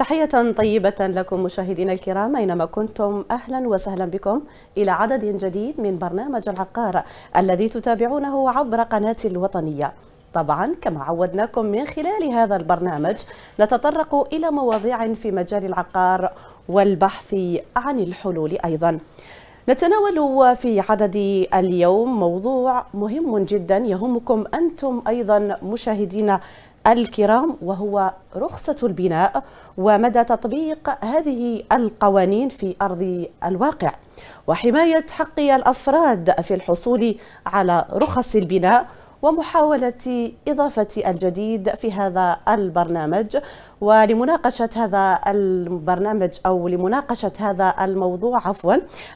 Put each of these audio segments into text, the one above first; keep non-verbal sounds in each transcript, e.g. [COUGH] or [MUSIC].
تحية طيبة لكم مشاهدينا الكرام أينما كنتم أهلا وسهلا بكم إلى عدد جديد من برنامج العقار الذي تتابعونه عبر قناة الوطنية طبعا كما عودناكم من خلال هذا البرنامج نتطرق إلى مواضيع في مجال العقار والبحث عن الحلول أيضا نتناول في عدد اليوم موضوع مهم جدا يهمكم أنتم أيضا مشاهدينا الكرام وهو رخصة البناء ومدى تطبيق هذه القوانين في أرض الواقع وحماية حق الأفراد في الحصول على رخص البناء ومحاولة إضافة الجديد في هذا البرنامج ولمناقشة هذا البرنامج أو لمناقشة هذا الموضوع عفوا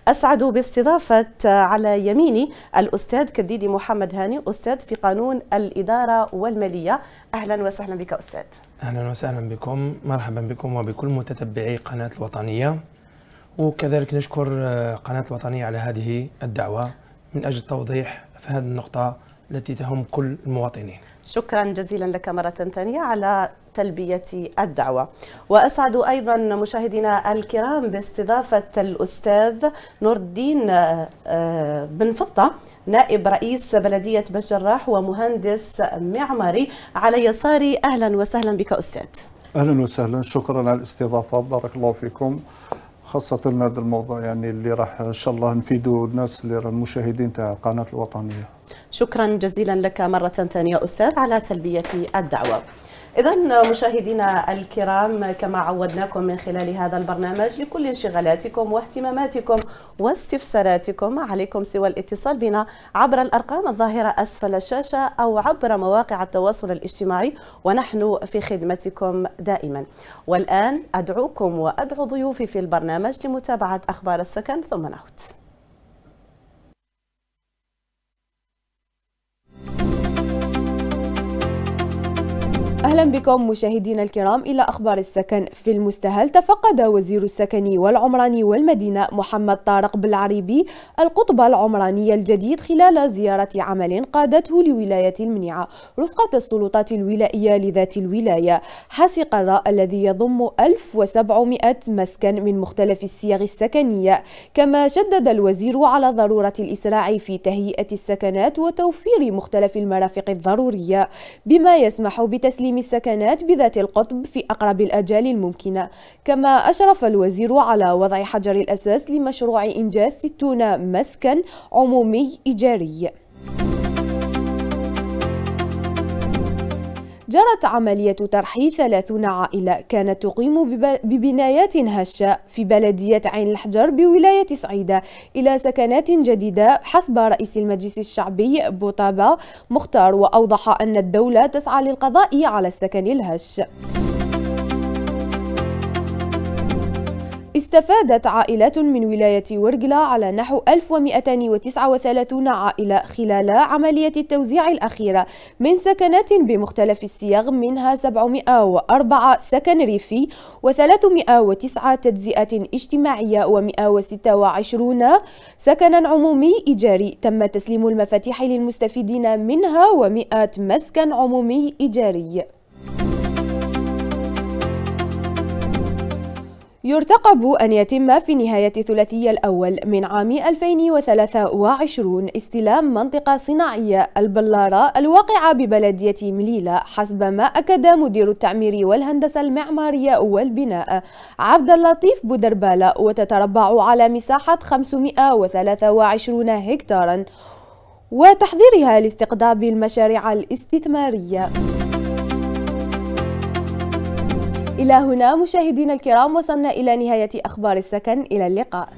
أسعد باستضافة على يميني الأستاذ كديدي محمد هاني أستاذ في قانون الإدارة والمالية أهلا وسهلا بك أستاذ أهلا وسهلا بكم مرحبا بكم وبكل متتبعي قناة الوطنية وكذلك نشكر قناة الوطنية على هذه الدعوة من أجل توضيح في هذه النقطة التي تهم كل المواطنين شكرا جزيلا لك مرة ثانية على تلبية الدعوة وأسعد أيضا مشاهدينا الكرام باستضافة الأستاذ نور الدين آه، آه، بن فطة نائب رئيس بلدية بجراح ومهندس معماري على يساري أهلا وسهلا بك أستاذ أهلا وسهلا شكرا على الاستضافة بارك الله فيكم خاصة هذا الموضوع يعني اللي راح إن شاء الله نفيدوا الناس اللي راه المشاهدين تاع القناة الوطنية شكرا جزيلا لك مرة ثانية أستاذ على تلبية الدعوة إذا مشاهدينا الكرام كما عودناكم من خلال هذا البرنامج لكل انشغالاتكم واهتماماتكم واستفساراتكم ما عليكم سوى الاتصال بنا عبر الأرقام الظاهرة أسفل الشاشة أو عبر مواقع التواصل الاجتماعي ونحن في خدمتكم دائما والآن أدعوكم وأدعو ضيوفي في البرنامج لمتابعة أخبار السكن ثم نعود أهلا بكم مشاهدينا الكرام إلى أخبار السكن في المستهل تفقد وزير السكن والعمران والمدينة محمد طارق بالعريبي القطب العمراني الجديد خلال زيارة عمل قادته لولاية المنيعة رفقة السلطات الولائية لذات الولاية حاسق الراء الذي يضم 1700 مسكن من مختلف الصيغ السكنية كما شدد الوزير على ضرورة الإسراع في تهيئة السكنات وتوفير مختلف المرافق الضرورية بما يسمح بتسليم السكنات بذات القطب في أقرب الأجال الممكنة كما أشرف الوزير على وضع حجر الأساس لمشروع إنجاز 60 مسكن عمومي إيجاري جرت عملية ترحيل 30 عائلة كانت تقيم ببنايات هشة في بلدية عين الحجر بولاية سعيدة إلى سكنات جديدة حسب رئيس المجلس الشعبي بوطابا مختار وأوضح أن الدولة تسعى للقضاء على السكن الهش استفادت عائلات من ولاية ورقلة على نحو 1239 عائلة خلال عملية التوزيع الأخيرة من سكنات بمختلف السياغ منها 704 سكن ريفي و309 تجزئة اجتماعية و126 سكنا عمومي إيجاري تم تسليم المفاتيح للمستفيدين منها و100 مسكن عمومي إيجاري يرتقب أن يتم في نهاية الثلاثي الأول من عام 2023 استلام منطقة صناعية البلارة الواقعة ببلدية مليلة حسب ما أكد مدير التعمير والهندسة المعمارية والبناء عبد اللطيف بودربالة وتتربع على مساحة 523 هكتارا وتحضيرها لاستقطاب المشاريع الاستثمارية إلى هنا مشاهدينا الكرام وصلنا إلى نهاية أخبار السكن إلى اللقاء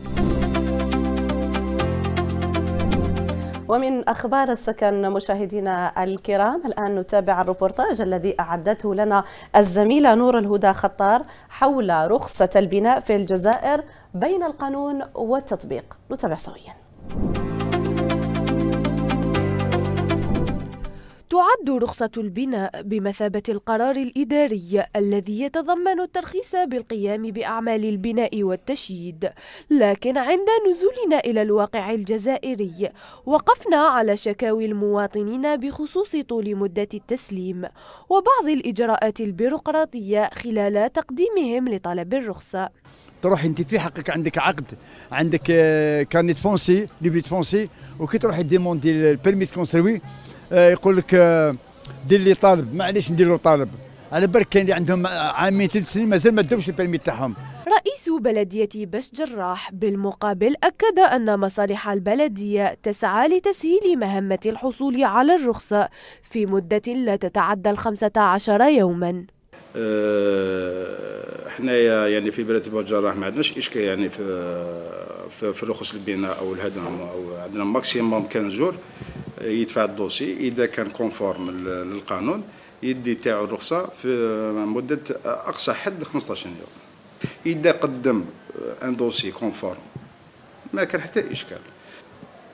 ومن أخبار السكن مشاهدينا الكرام الآن نتابع الروبورتاج الذي أعدته لنا الزميلة نور الهدى خطار حول رخصة البناء في الجزائر بين القانون والتطبيق نتابع سويا تعد رخصة البناء بمثابة القرار الإداري الذي يتضمن الترخيص بالقيام بأعمال البناء والتشييد لكن عند نزولنا إلى الواقع الجزائري وقفنا على شكاوي المواطنين بخصوص طول مدة التسليم وبعض الإجراءات البيروقراطية خلال تقديمهم لطلب الرخصة تروح انت في حقك عندك عقد عندك آه، كارنيت فونسي ليفيت فونسي وكي تروح ديموندي البيرميت كونستروي آه، يقول لك آه، دير لي طالب معليش ندير له طالب على بالك كاين اللي عندهم آه، عامين ثلاث سنين مازال ما دوش البرمي تاعهم رئيس بلدية بش جراح بالمقابل أكد أن مصالح البلدية تسعى لتسهيل مهمة الحصول على الرخصة في مدة لا تتعدى ال 15 يوما حنايا يعني في بلدية بو جراح ما عندناش اشكال يعني في في, رخص البناء او الهدم او عندنا ماكسيموم كان جور يدفع الدوسي اذا كان كونفورم للقانون يدي تاعو الرخصه في مده اقصى حد 15 يوم اذا قدم ان دوسي كونفورم ما كان حتى اشكال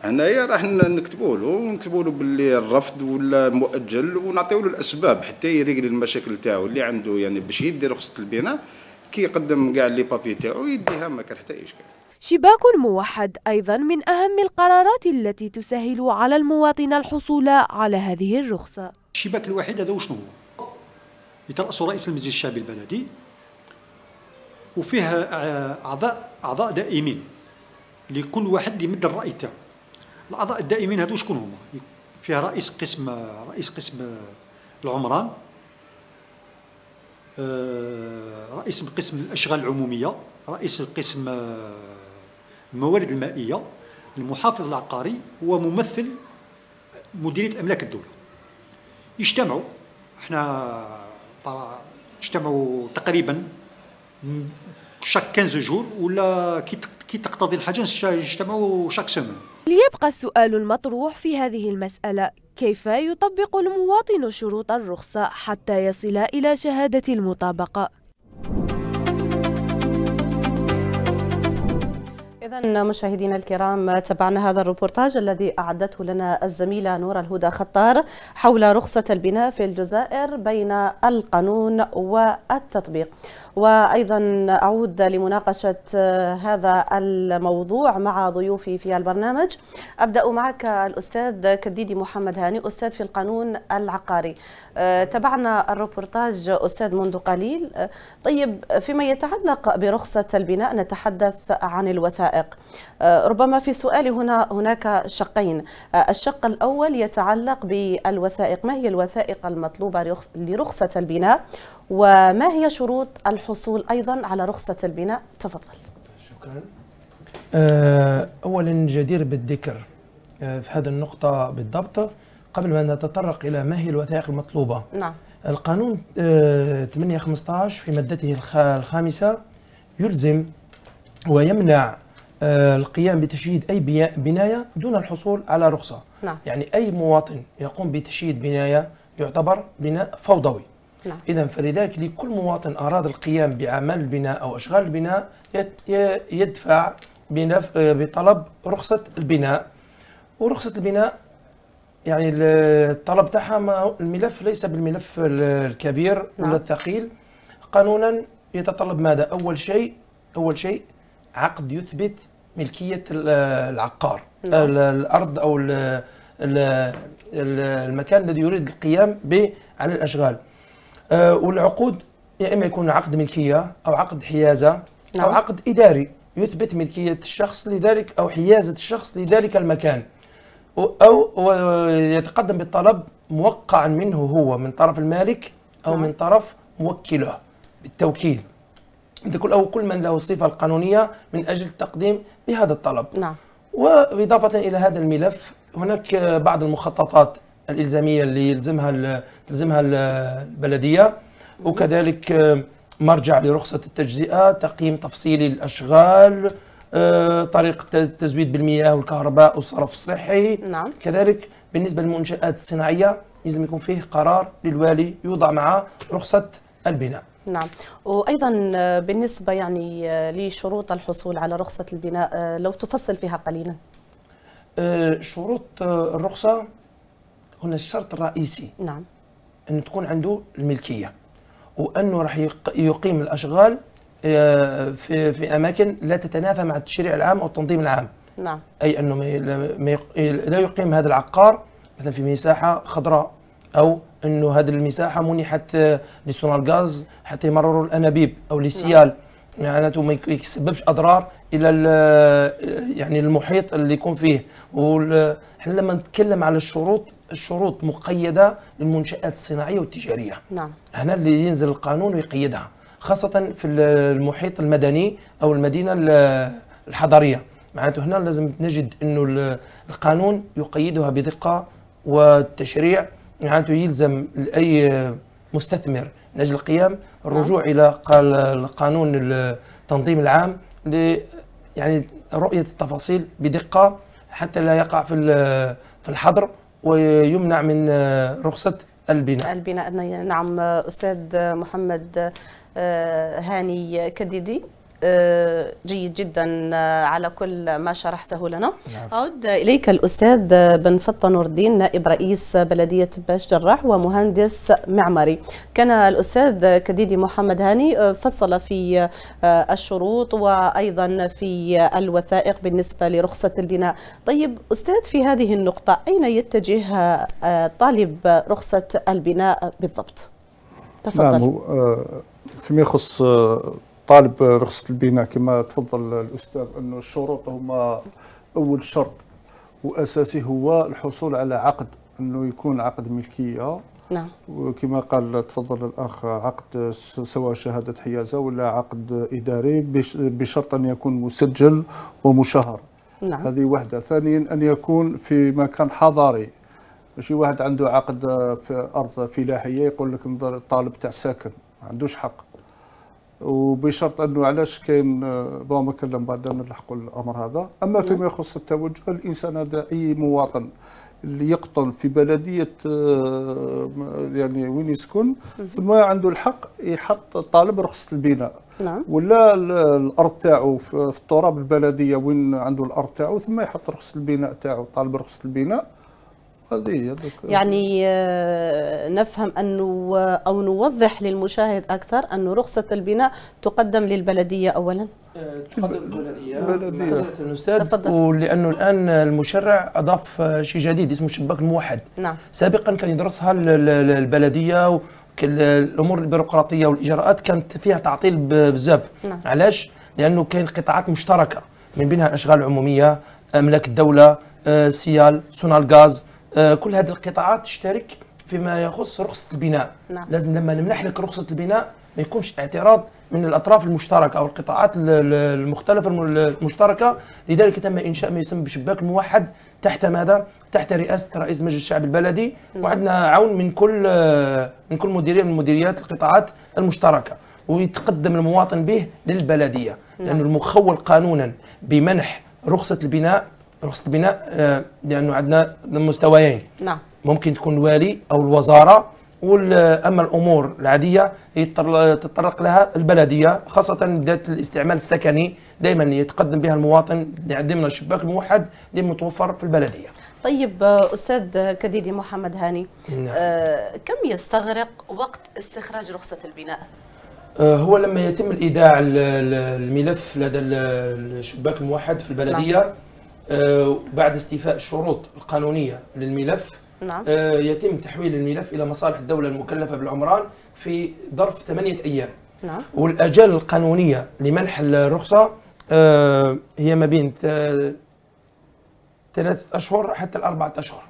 هنايا راح نكتبوا له ونكتبوا له باللي الرفض ولا مؤجل ونعطيو له الاسباب حتى يريقل المشاكل تاعو اللي عنده يعني باش يدي رخصه البناء كي يقدم كاع لي بابي تاعو يديها ما كان حتى اشكال شباك موحد أيضا من أهم القرارات التي تسهل على المواطن الحصول على هذه الرخصة الشباك الوحيد هذا وشنو هو؟ يترأسه رئيس المجلس الشعبي البلدي وفيه آه، أعضاء أعضاء دائمين لكل واحد يمد الرأي تاعو الأعضاء الدائمين هذو شكون هما فيها رئيس قسم رئيس قسم آه، العمران آه، رئيس قسم الأشغال العمومية رئيس القسم الموارد المائية المحافظ العقاري هو ممثل مديرية أملاك الدولة اجتمعوا احنا اجتمعوا تقريبا شاك 15 جور ولا كي تقتضي الحاجة اجتمعوا شاك سيمون ليبقى السؤال المطروح في هذه المسألة كيف يطبق المواطن شروط الرخصة حتى يصل إلى شهادة المطابقة إذا مشاهدينا الكرام تابعنا هذا الروبورتاج الذي أعدته لنا الزميلة نور الهدى خطار حول رخصة البناء في الجزائر بين القانون والتطبيق وأيضا أعود لمناقشة آه، هذا الموضوع مع ضيوفي في البرنامج أبدأ معك الأستاذ كديدي محمد هاني أستاذ في القانون العقاري آه، تابعنا الروبورتاج أستاذ منذ قليل آه، طيب فيما يتعلق برخصة البناء نتحدث عن الوثائق ربما في سؤالي هنا هناك شقين الشق الأول يتعلق بالوثائق ما هي الوثائق المطلوبة لرخصة البناء وما هي شروط الحصول أيضا على رخصة البناء تفضل شكرا آه، أولا جدير بالذكر آه، في هذه النقطة بالضبط قبل ما نتطرق إلى ما هي الوثائق المطلوبة نعم القانون 815 آه، في مادته الخامسة يلزم ويمنع القيام بتشييد أي بناية دون الحصول على رخصة نعم. يعني أي مواطن يقوم بتشييد بناية يعتبر بناء فوضوي نعم. إذا فلذلك لكل مواطن أراد القيام بعمل البناء أو أشغال البناء يدفع آه، بطلب رخصة البناء ورخصة البناء يعني الطلب تاعها الملف ليس بالملف الكبير نعم. ولا الثقيل قانونا يتطلب ماذا أول شيء أول شيء عقد يثبت ملكية العقار نعم. الأرض أو المكان الذي يريد القيام به على الأشغال آه، والعقود يا اما يكون عقد ملكيه او عقد حيازه نعم. او عقد اداري يثبت ملكيه الشخص لذلك او حيازه الشخص لذلك المكان او يتقدم بالطلب موقعا منه هو من طرف المالك او نعم. من طرف موكله بالتوكيل كل او كل من له الصفه القانونيه من اجل التقديم بهذا الطلب نعم واضافه الى هذا الملف هناك بعض المخططات الالزاميه اللي يلزمها تلزمها البلديه وكذلك آه، مرجع لرخصه التجزئه تقييم تفصيلي الاشغال آه، طريقه التزويد بالمياه والكهرباء والصرف الصحي نعم. كذلك بالنسبه للمنشات الصناعيه لازم يكون فيه قرار للوالي يوضع مع رخصه البناء نعم وايضا آه، بالنسبه يعني لشروط الحصول على رخصه البناء لو تفصل فيها قليلا شروط الرخصه هنا الشرط الرئيسي نعم انه تكون عنده الملكيه وانه راح يقيم الاشغال آه، في في اماكن لا تتنافى مع التشريع العام او التنظيم العام نعم اي انه ما لا يقيم هذا العقار مثلا في مساحه خضراء او انه هذه المساحه منحت لصناع الغاز حتى يمرروا الانابيب او للسيال نعم. معناته نعم. يعني ما يسببش اضرار الى يعني المحيط اللي يكون فيه وحنا لما نتكلم على الشروط الشروط مقيده للمنشات الصناعيه والتجاريه نعم هنا اللي ينزل القانون ويقيدها خاصه في المحيط المدني او المدينه الحضريه معناته هنا لازم نجد انه القانون يقيدها بدقه والتشريع معناته يلزم اي مستثمر من اجل القيام الرجوع نعم. الى القانون التنظيم العام ل يعني رؤيه التفاصيل بدقه حتى لا يقع في في الحظر ويمنع من آه، رخصة البناء البناء نعم آه، أستاذ آه، محمد هاني كديدي آه، جيد جدا آه، على كل ما شرحته لنا نعم. أعود إليك الأستاذ بن فطة نور الدين نائب رئيس بلدية باش جراح ومهندس معماري كان الأستاذ كديدي محمد هاني آه، فصل في الشروط وأيضا في الوثائق بالنسبة لرخصة البناء طيب أستاذ في هذه النقطة أين يتجه طالب رخصة البناء بالضبط؟ تفضل نعم فيما يخص طالب رخصه البناء كما تفضل الاستاذ انه الشروط هما اول شرط واساسي هو الحصول على عقد انه يكون عقد ملكيه نعم وكما قال تفضل الاخ عقد سواء شهاده حيازه ولا عقد اداري بشرط ان يكون مسجل ومشهر نعم. هذه وحده ثانيا ان يكون في مكان حضاري ماشي واحد عنده عقد في ارض فلاحيه يقول لك طالب تاع ساكن ما عندوش حق وبشرط انه علاش كاين آه، ما كلم بعدا نلحقوا الامر هذا اما نعم. فيما يخص التوجه الانسان هذا اي مواطن اللي يقطن في بلديه آه، يعني وين يسكن ثم عنده الحق يحط طالب رخصه البناء نعم. ولا الارض تاعو في التراب البلديه وين عنده الارض تاعو ثم يحط رخصه البناء تاعو طالب رخصه البناء قضية دكتور. يعني آه، نفهم أنه آه، أو نوضح للمشاهد أكثر انه رخصة البناء تقدم للبلدية أولا آه، تقدم البلدية استاذ تفضل ولأنه الآن المشرع أضاف شيء جديد اسمه الشباك الموحد نعم سابقا كان يدرسها البلدية الامور البيروقراطيه والاجراءات كانت فيها تعطيل بزاف نعم. علاش لانه كاين قطاعات مشتركه من بينها الاشغال العموميه املاك الدوله سيال صنع غاز آه، كل هذه القطاعات تشترك فيما يخص رخصه البناء نعم. لازم لما نمنح لك رخصه البناء ما يكونش اعتراض من الاطراف المشتركه او القطاعات المختلفه المشتركه لذلك تم انشاء ما يسمى بشباك موحد تحت ماذا تحت رئاسه رئيس مجلس الشعب البلدي نعم. وعندنا عون من كل من كل مديريه من مديريات القطاعات المشتركه ويتقدم المواطن به للبلديه نعم. لانه المخول قانونا بمنح رخصه البناء رخصه بناء آه، لانه عندنا مستويين نعم ممكن تكون الوالي او الوزاره اما الامور العاديه تتطرق لها البلديه خاصه ذات الاستعمال السكني دائما يتقدم بها المواطن ضمن الشباك الموحد اللي متوفر في البلديه. طيب استاذ كديدي محمد هاني نعم. آه كم يستغرق وقت استخراج رخصه البناء؟ آه، هو لما يتم الايداع الملف لدى الشباك الموحد في البلديه نعم. آه، بعد استيفاء الشروط القانونيه للملف نعم. آه، يتم تحويل الملف الى مصالح الدوله المكلفه بالعمران في ظرف ثمانيه ايام نعم. والاجال القانونيه لمنح الرخصه آه، هي ما بين ثلاثه اشهر حتى الاربعه اشهر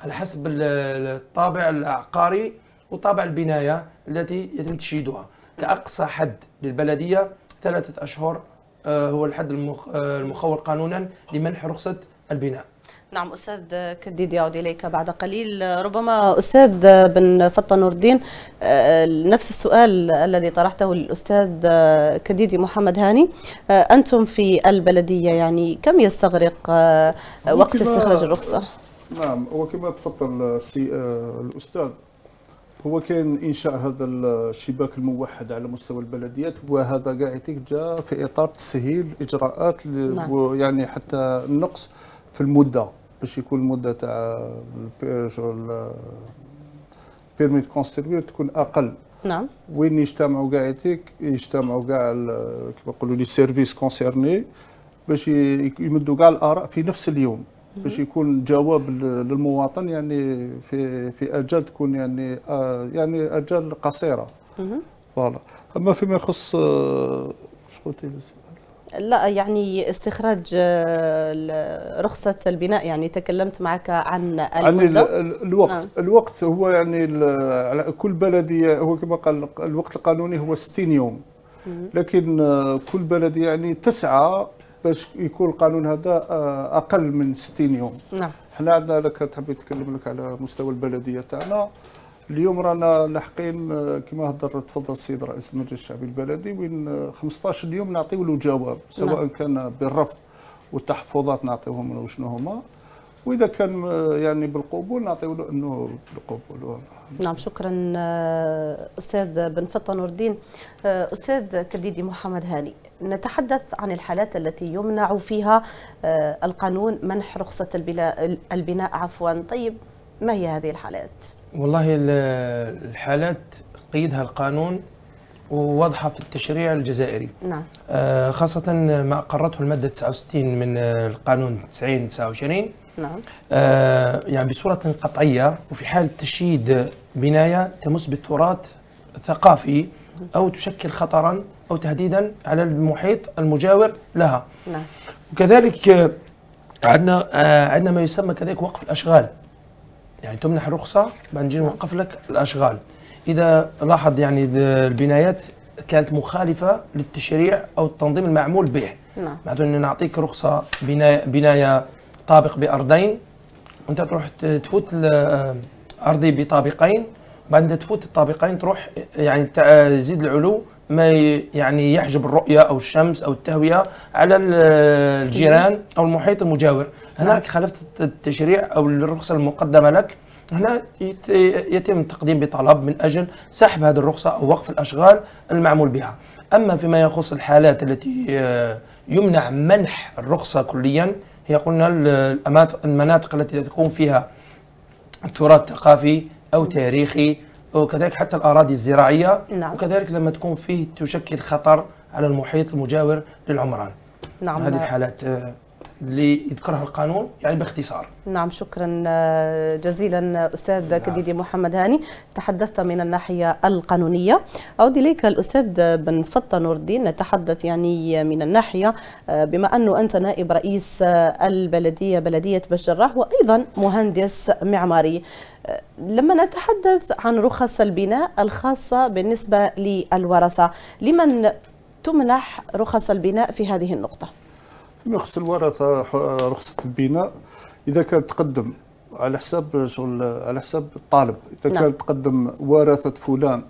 على حسب الطابع العقاري وطابع البنايه التي يتم تشييدها كاقصى حد للبلديه ثلاثه اشهر آه، هو الحد آه، المخول قانونا لمنح رخصة البناء نعم استاذ كديد يعود اليك بعد قليل ربما استاذ بن فطه نور الدين آه، نفس السؤال الذي طرحته للاستاذ كديدي محمد هاني انتم في البلديه يعني كم يستغرق وقت استخراج الرخصه؟ نعم وكما تفضل الاستاذ هو كان انشاء هذا الشباك الموحد على مستوى البلديات وهذا كاع جاء في اطار تسهيل اجراءات نعم. يعني حتى النقص في المده باش يكون المده تاع بيرميت كونستروير تكون اقل نعم وين يجتمعوا كاع يجتمعوا كاع كما نقولوا لي سيرفيس كونسيرني باش يمدوا كاع الاراء في نفس اليوم باش يكون جواب للمواطن يعني في في اجال تكون يعني آه، يعني اجال قصيره فوالا اما فيما يخص آه، قلتي لا يعني استخراج آه، رخصة البناء يعني تكلمت معك عن عن الوقت نعم. الوقت هو يعني على كل بلدية هو كما قال الوقت القانوني هو 60 يوم لكن كل بلدية يعني تسعى باش يكون القانون هذا آه، اقل من 60 يوم نعم حنا عندنا لك تحب نتكلم لك على مستوى البلديه تاعنا اليوم رانا لاحقين آه، كما هضر تفضل السيد رئيس المجلس الشعبي البلدي وين 15 آه، يوم نعطيو له جواب سواء نعم. كان بالرفض والتحفظات نعطيوهم شنو هما واذا كان يعني بالقبول نعطيو له انه بالقبول نعم شكرا آه، استاذ بن فطه نور الدين آه، استاذ كديدي محمد هاني نتحدث عن الحالات التي يمنع فيها آه، القانون منح رخصه البناء عفوا طيب ما هي هذه الحالات والله الحالات قيدها القانون وواضحة في التشريع الجزائري نعم. خاصة ما أقرته المادة 69 من القانون 90 29 نعم آه يعني بصورة قطعية وفي حال تشييد بناية تمس بالتراث الثقافي أو تشكل خطرا أو تهديدا على المحيط المجاور لها نعم وكذلك عندنا آه عندنا ما يسمى كذلك وقف الأشغال يعني تمنح رخصة بنجي نجي نوقف لك الأشغال إذا لاحظ يعني البنايات كانت مخالفة للتشريع أو التنظيم المعمول به نعم معناته نعطيك رخصة بناية, بناية طابق بارضين وانت تروح تفوت ارضي بطابقين بعد تفوت الطابقين تروح يعني تزيد العلو ما يعني يحجب الرؤيه او الشمس او التهويه على الجيران او المحيط المجاور هناك نعم. خالفت التشريع او الرخصه المقدمه لك هنا يتم تقديم بطلب من اجل سحب هذه الرخصه او وقف الاشغال المعمول بها اما فيما يخص الحالات التي آه، يمنع منح الرخصه كليا هي قلنا المناطق التي تكون فيها تراث ثقافي أو تاريخي وكذلك حتى الأراضي الزراعية نعم. وكذلك لما تكون فيه تشكل خطر على المحيط المجاور للعمران نعم هذه الحالات آه، اللي يذكرها القانون يعني باختصار نعم شكرا آه، جزيلا أستاذ نعم. كديدي محمد هاني تحدثت من الناحية القانونية أعود إليك الأستاذ بن فطة نور الدين نتحدث يعني من الناحية آه، بما أنه أنت نائب رئيس آه، البلدية بلدية بشراح وأيضا مهندس معماري لما نتحدث عن رخص البناء الخاصة بالنسبة للورثة لمن تمنح رخص البناء في هذه النقطة؟ يخص الورثه رخصه البناء اذا كان تقدم على حساب شغل على حساب الطالب اذا نعم. كان تقدم ورثه فلان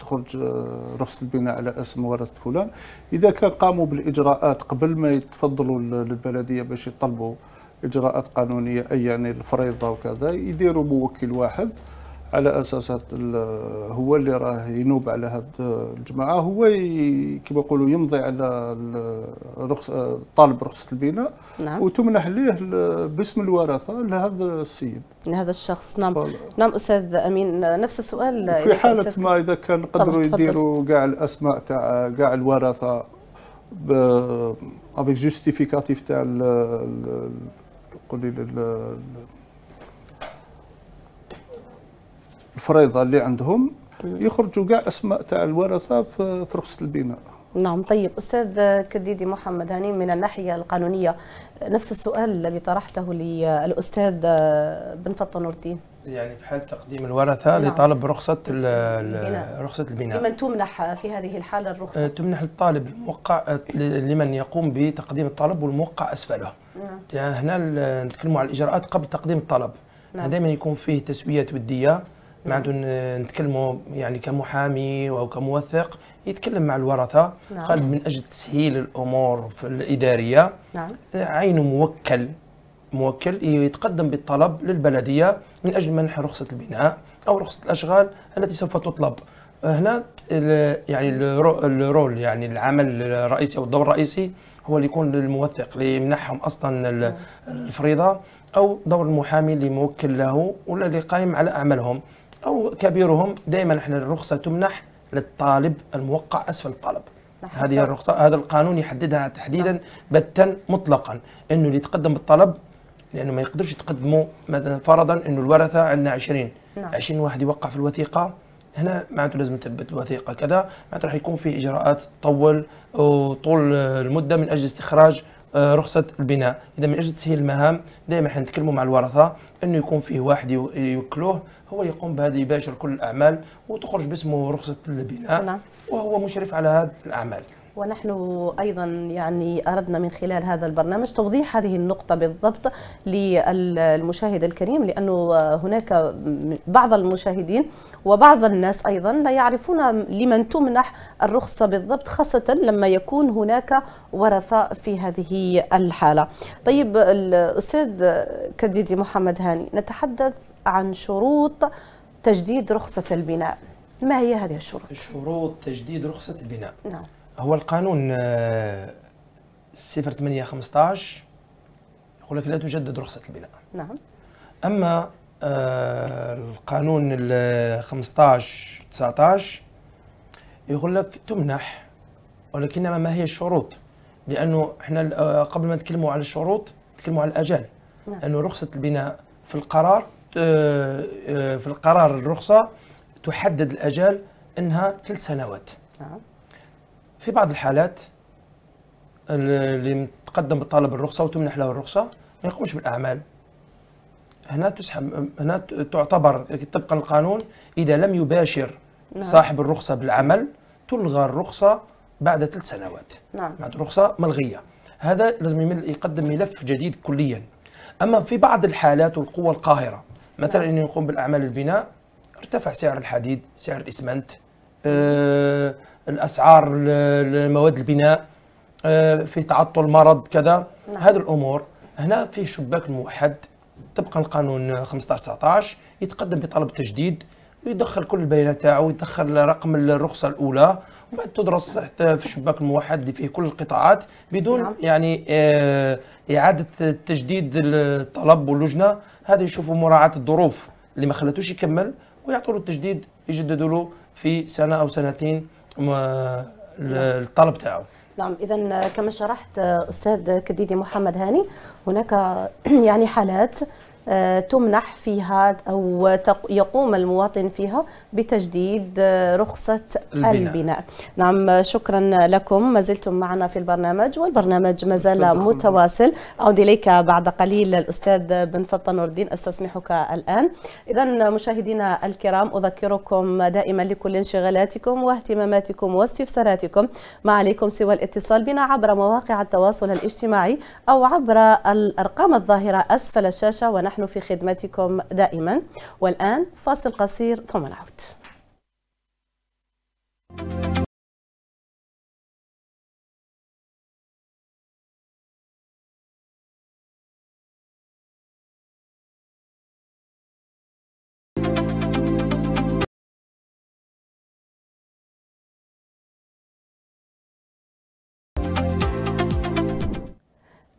تخرج آه، رخصه البناء على اسم ورثه فلان اذا كان قاموا بالاجراءات قبل ما يتفضلوا للبلديه باش يطلبوا اجراءات قانونيه اي يعني الفريضه وكذا يديروا موكل واحد على اساس هو اللي راه ينوب على هاد الجماعه هو كما يقولوا يمضي على رخص طالب رخصه البناء نعم. وتمنح ليه باسم الورثه لهذا السيد لهذا الشخص نعم فل... نعم استاذ امين نفس السؤال في حاله ما اذا كان قدروا يديروا كاع الاسماء تاع كاع الورثه ب افيك جوستيفيكاتيف تاع قولي الفريضه اللي عندهم إيه. يخرجوا كاع اسماء تاع الورثه في رخصه البناء نعم طيب استاذ كديدي محمد هاني من الناحيه القانونيه نفس السؤال الذي طرحته للاستاذ بن فطه نور الدين يعني في حال تقديم الورثه نعم. لطالب رخصه البناء. رخصه البناء لمن تمنح في هذه الحاله الرخصه آه، تمنح للطالب الموقع آه، لمن يقوم بتقديم الطلب والموقع اسفله نعم. يعني هنا نتكلموا على الاجراءات قبل تقديم الطلب نعم. دائما يكون فيه تسويات وديه ما نتكلموا يعني كمحامي او كموثق يتكلم مع الورثه نعم. قال من اجل تسهيل الامور في الاداريه نعم. عينه موكل موكل يتقدم بالطلب للبلديه من اجل منح رخصه البناء او رخصه الاشغال التي سوف تطلب هنا يعني الرول يعني العمل الرئيسي او الدور الرئيسي هو اللي يكون للموثق اللي يمنحهم اصلا نعم. الفريضه او دور المحامي اللي موكل له ولا اللي قائم على اعمالهم او كبيرهم دائما احنا الرخصه تمنح للطالب الموقع اسفل الطلب هذه الرخصه هذا القانون يحددها تحديدا نعم. بتا مطلقا انه اللي يتقدم بالطلب لانه ما يقدرش يتقدموا مثلا فرضا انه الورثه عندنا 20 نعم. 20 واحد يوقع في الوثيقه هنا معناته لازم تثبت الوثيقه كذا معناته راح يكون في اجراءات تطول وطول المده من اجل استخراج آه، رخصه البناء اذا من اجل تسهيل المهام دائما احنا مع الورثه انه يكون فيه واحد يوكلوه هو يقوم بهذا يباشر كل الاعمال وتخرج باسمه رخصه البناء نعم. وهو مشرف على هذه الاعمال ونحن ايضا يعني اردنا من خلال هذا البرنامج توضيح هذه النقطه بالضبط للمشاهد الكريم لانه هناك بعض المشاهدين وبعض الناس ايضا لا يعرفون لمن تمنح الرخصه بالضبط خاصه لما يكون هناك ورثه في هذه الحاله. طيب الاستاذ كديدي محمد هاني نتحدث عن شروط تجديد رخصه البناء. ما هي هذه الشروط؟ شروط تجديد رخصه البناء. نعم. هو القانون 08 آه، 15 يقول لك لا تجدد رخصة البناء نعم أما آه، القانون 15 19 يقول لك تمنح ولكنما ما هي الشروط لأنه احنا آه، قبل ما نتكلموا على الشروط نتكلموا على الأجال نعم. لأنه رخصة البناء في القرار في القرار الرخصة تحدد الأجال أنها ثلاث سنوات نعم. في بعض الحالات اللي تقدم بالطالب الرخصه وتمنح له الرخصه ما يقومش بالاعمال هنا تسحب هنا تعتبر طبقا للقانون اذا لم يباشر نعم. صاحب الرخصه بالعمل تلغى الرخصه بعد ثلاث سنوات نعم بعد رخصه ملغيه هذا لازم يقدم ملف جديد كليا اما في بعض الحالات والقوة القاهره مثلا نعم. ان يقوم بالاعمال البناء ارتفع سعر الحديد سعر الاسمنت آه الاسعار المواد البناء آه، في تعطل مرض كذا نعم. هذه الامور هنا في شباك موحد طبقا القانون 15 19 يتقدم بطلب تجديد ويدخل كل البيانات تاعو ويدخل رقم الرخصه الاولى وبعد تدرس حتى في الشباك الموحد اللي فيه كل القطاعات بدون نعم. يعني آه، اعاده تجديد الطلب واللجنه هذا يشوفوا مراعاه الظروف اللي ما خلتوش يكمل ويعطوا له التجديد يجددوا له في سنه او سنتين الطلب تاعو نعم اذا كما شرحت استاذ كديدي محمد هاني هناك [CLEARS THROAT] يعني حالات آه، تمنح فيها أو يقوم المواطن فيها بتجديد آه، رخصة البناء, البناء. نعم شكرا لكم ما زلتم معنا في البرنامج والبرنامج ما زال متواصل أعود إليك بعد قليل الأستاذ بن فطن الدين أستسمحك الآن إذا مشاهدينا الكرام أذكركم دائما لكل انشغالاتكم واهتماماتكم واستفساراتكم ما عليكم سوى الاتصال بنا عبر مواقع التواصل الاجتماعي أو عبر الأرقام الظاهرة أسفل الشاشة ونحن نحن في خدمتكم دائما والآن فاصل قصير ثم نعود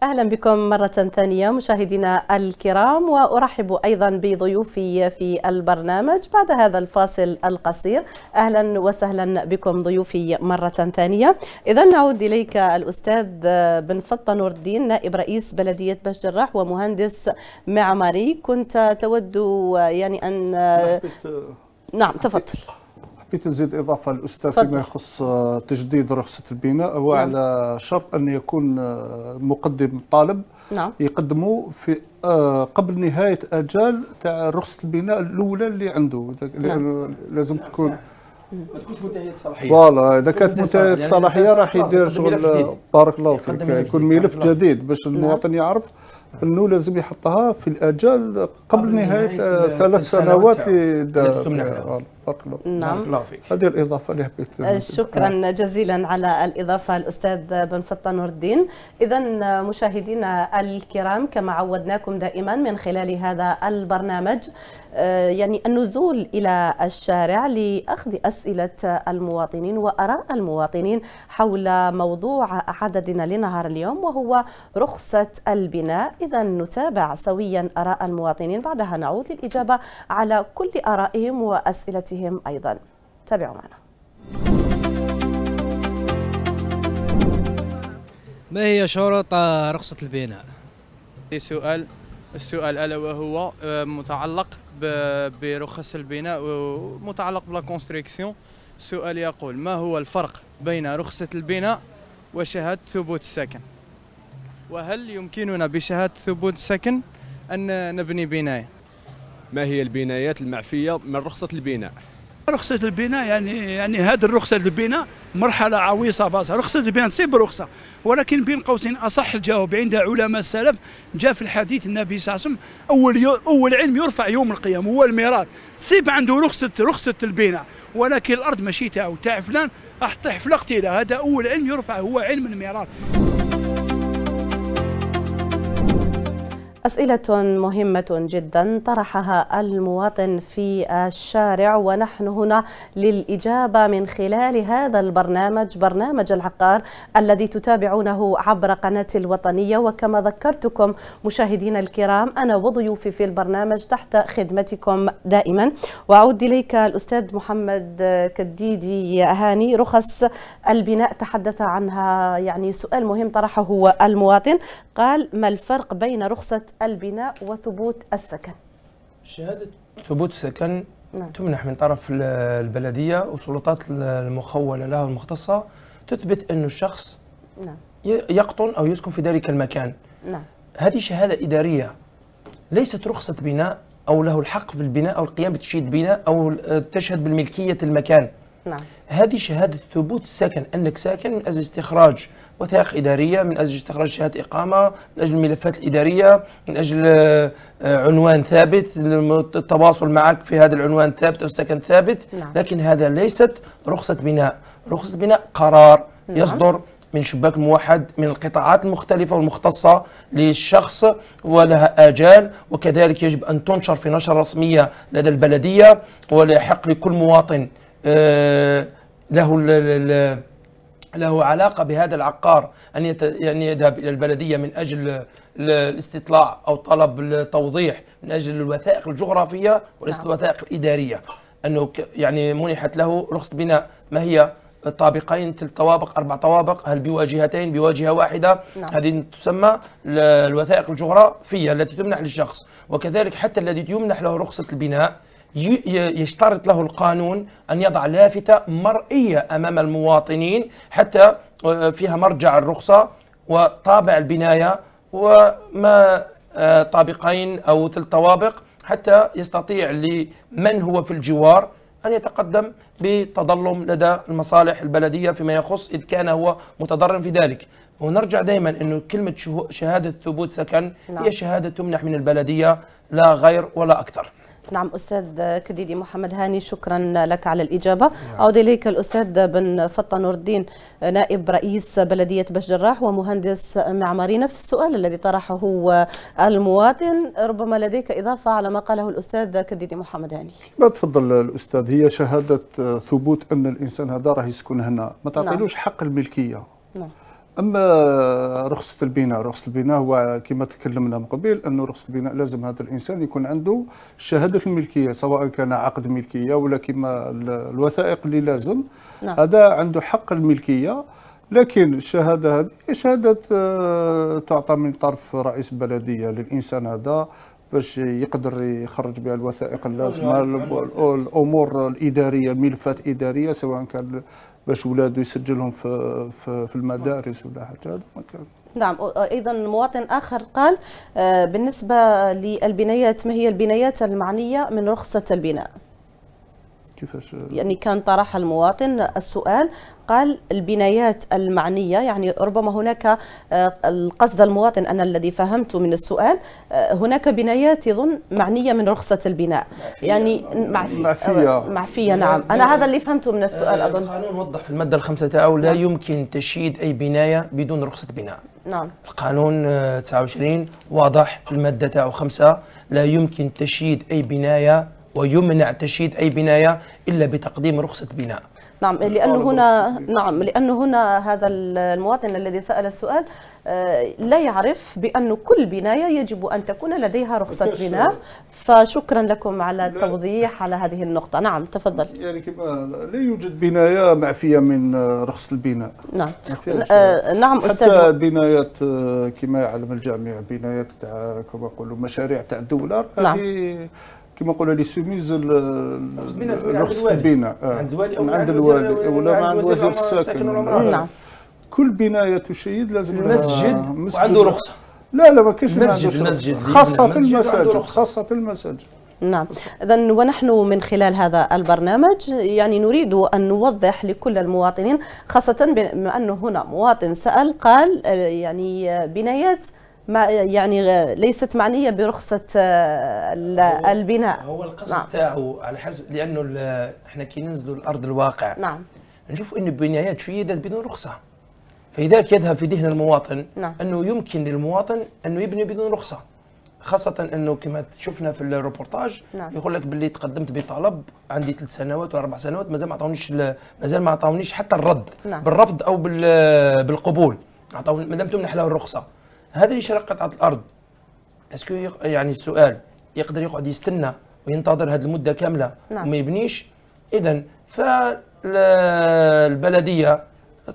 أهلا بكم مرة ثانية مشاهدينا الكرام وأرحب أيضا بضيوفي في البرنامج بعد هذا الفاصل القصير أهلا وسهلا بكم ضيوفي مرة ثانية إذا نعود إليك الأستاذ بن فطة نور الدين نائب رئيس بلدية بش جراح ومهندس معماري كنت تود يعني أن نعم تفضل نزيد إضافة الأستاذ فيما يخص آه، تجديد رخصة البناء هو نعم. على شرط أن يكون آه، مقدم طالب نعم. يقدمه في آه، قبل نهاية أجال تاع رخصة البناء الأولى اللي عنده نعم. لازم تكون ما تكونش منتهيه الصلاحيه فوالا اذا كانت منتهيه الصلاحيه يعني راح يدير شغل بارك الله فيك يكون ملف جديد باش نعم. المواطن يعرف انه لازم يحطها في الاجال قبل نهايه يعني. ثلاث سنوات اللي أقلب نعم, نعم. هذه الإضافة اللي حبيت أه، شكرا أه. جزيلا على الإضافة الأستاذ بن فطة نور الدين إذا مشاهدينا الكرام كما عودناكم دائما من خلال هذا البرنامج أه، يعني النزول إلى الشارع لأخذ أسئلة المواطنين وأراء المواطنين حول موضوع عددنا لنهار اليوم وهو رخصة البناء إذا نتابع سويا أراء المواطنين بعدها نعود للإجابة على كل آرائهم وأسئلتهم حياتهم أيضا تابعوا معنا ما هي شروط رخصة البناء؟ سؤال السؤال ألا وهو آه، متعلق برخص البناء ومتعلق بلا كونستريكسيون السؤال يقول ما هو الفرق بين رخصة البناء وشهادة ثبوت السكن وهل يمكننا بشهادة ثبوت السكن أن نبني بناية ما هي البنايات المعفية من رخصة البناء رخصة البناء يعني يعني هذه الرخصة البناء مرحلة عويصة باصة رخصة البناء تصيب رخصة ولكن بين قوسين أصح الجواب عند علماء السلف جاء في الحديث النبي صلى الله عليه وسلم أول أول علم يرفع يوم القيامة هو الميراث سيب عنده رخصة رخصة البناء ولكن الأرض ماشي تاعو تاع فلان راح تطيح في هذا أول علم يرفع هو علم الميراث أسئلة مهمة جدا طرحها المواطن في الشارع ونحن هنا للإجابة من خلال هذا البرنامج برنامج العقار الذي تتابعونه عبر قناة الوطنية وكما ذكرتكم مشاهدينا الكرام أنا وضيوفي في البرنامج تحت خدمتكم دائما وأعود إليك الأستاذ محمد كديدي هاني رخص البناء تحدث عنها يعني سؤال مهم طرحه المواطن قال ما الفرق بين رخصة البناء وثبوت السكن شهادة ثبوت السكن نعم. تمنح من طرف البلدية والسلطات المخولة لها المختصة تثبت أن الشخص نعم. يقطن أو يسكن في ذلك المكان نعم. هذه شهادة إدارية ليست رخصة بناء أو له الحق بالبناء أو القيام بتشييد بناء أو تشهد بالملكية المكان نعم. هذه شهادة ثبوت السكن أنك ساكن من أجل استخراج وثائق إدارية من أجل استخراج شهادة إقامة من أجل الملفات الإدارية من أجل آه، عنوان ثابت التواصل معك في هذا العنوان ثابت أو السكن ثابت نعم. لكن هذا ليست رخصة بناء رخصة بناء قرار نعم. يصدر من شباك موحد من القطاعات المختلفة والمختصة للشخص ولها آجال وكذلك يجب أن تنشر في نشرة رسمية لدى البلدية ولحق لكل مواطن آه، له له علاقة بهذا العقار أن يعني يذهب إلى البلدية من أجل الاستطلاع أو طلب التوضيح من أجل الوثائق الجغرافية وليست الوثائق الإدارية أنه يعني منحت له رخصة بناء ما هي طابقين ثلاث طوابق اربع طوابق هل بواجهتين بواجهه واحده نعم. هذه تسمى الوثائق الجغرافيه التي تمنح للشخص وكذلك حتى الذي يمنح له رخصه البناء يشترط له القانون أن يضع لافتة مرئية أمام المواطنين حتى آه، فيها مرجع الرخصة وطابع البناية وما آه، طابقين أو ثلاث طوابق حتى يستطيع لمن هو في الجوار أن يتقدم بتظلم لدى المصالح البلدية فيما يخص إذ كان هو متضرر في ذلك ونرجع دائما أنه كلمة شهادة ثبوت سكن نعم. هي شهادة تمنح من البلدية لا غير ولا أكثر نعم أستاذ كديدي محمد هاني شكرا لك على الإجابة نعم. أعود إليك الأستاذ بن فطة نور الدين نائب رئيس بلدية جراح ومهندس معماري نفس السؤال الذي طرحه المواطن ربما لديك إضافة على ما قاله الأستاذ كديدي محمد هاني ما تفضل الأستاذ هي شهادة ثبوت أن الإنسان هذا راه يسكن هنا ما تعطيلوش نعم. حق الملكية اما رخصه البناء رخصه البناء هو كما تكلمنا من قبل انه رخصه البناء لازم هذا الانسان يكون عنده شهاده الملكيه سواء كان عقد ملكيه ولا كما الوثائق اللي لازم نعم. هذا عنده حق الملكيه لكن الشهاده هذه شهاده آه، تعطى من طرف رئيس بلديه للانسان هذا باش يقدر يخرج بها الوثائق اللازمه الامور الاداريه ملفات اداريه سواء كان باش ولاده يسجلهم في في المدارس ولا حتى هذا ما كان نعم ايضا مواطن اخر قال آه، بالنسبه للبنايات ما هي البنايات المعنيه من رخصه البناء كيفاش يعني كان طرح المواطن السؤال قال البنايات المعنية يعني ربما هناك آه، القصد المواطن أنا الذي فهمت من السؤال آه، هناك بنايات يظن معنية من رخصة البناء معفية يعني معفية معفية, معفية نعم أنا هذا اللي فهمته من السؤال آه، أظن القانون وضح في المادة الخمسة تاعو لا نعم. يمكن تشييد أي بناية بدون رخصة بناء نعم القانون 29 واضح في المادة تاعو خمسة لا يمكن تشييد أي بناية ويمنع تشييد أي بناية إلا بتقديم رخصة بناء نعم لأنه هنا نعم لأنه هنا هذا المواطن الذي سأل السؤال آه، لا يعرف بأن كل بناية يجب أن تكون لديها رخصة بناء فشكرا لكم على التوضيح على هذه النقطة نعم تفضل يعني كما لا يوجد بناية معفية من آه، رخصة البناء نعم آه، نعم أستاذ حتى بنايات كما يعلم الجميع بنايات تاع كما نقولوا مشاريع تاع الدولة نعم. هذه كما نقولوا لي سوميز الرخص البناء عند الوالي آه. او عند الوالي إيه، ولا عند وزير الساكن آه. نعم كل بنايه تشيد لازم المسجد وعنده رخصه لا لا ما كاينش المسجد خاصه المساجد خاصه المساجد نعم اذا ونحن من خلال هذا البرنامج يعني نريد ان نوضح لكل المواطنين خاصه بما انه هنا مواطن سال قال آه، يعني بنايات ما يعني ليست معنيه برخصه آه، البناء هو القصد نعم. تاعه على حسب لانه احنا كي ننزلوا الارض الواقع نعم نشوف ان البنايات شويه بدون رخصه فلذلك يذهب في ذهن المواطن نعم. انه يمكن للمواطن انه يبني بدون رخصه خاصة انه كما شفنا في الروبورتاج نعم. يقول لك باللي تقدمت بطلب عندي ثلاث سنوات واربع سنوات مازال ما عطاونيش مازال ما عطاونيش حتى الرد نعم. بالرفض او بالقبول عطاو ما دام تمنح له الرخصه هذا اللي شرى قطعه الارض اسكو يعني السؤال يقدر يقعد يستنى وينتظر هذه المده كامله نعم. وما يبنيش اذا فالبلديه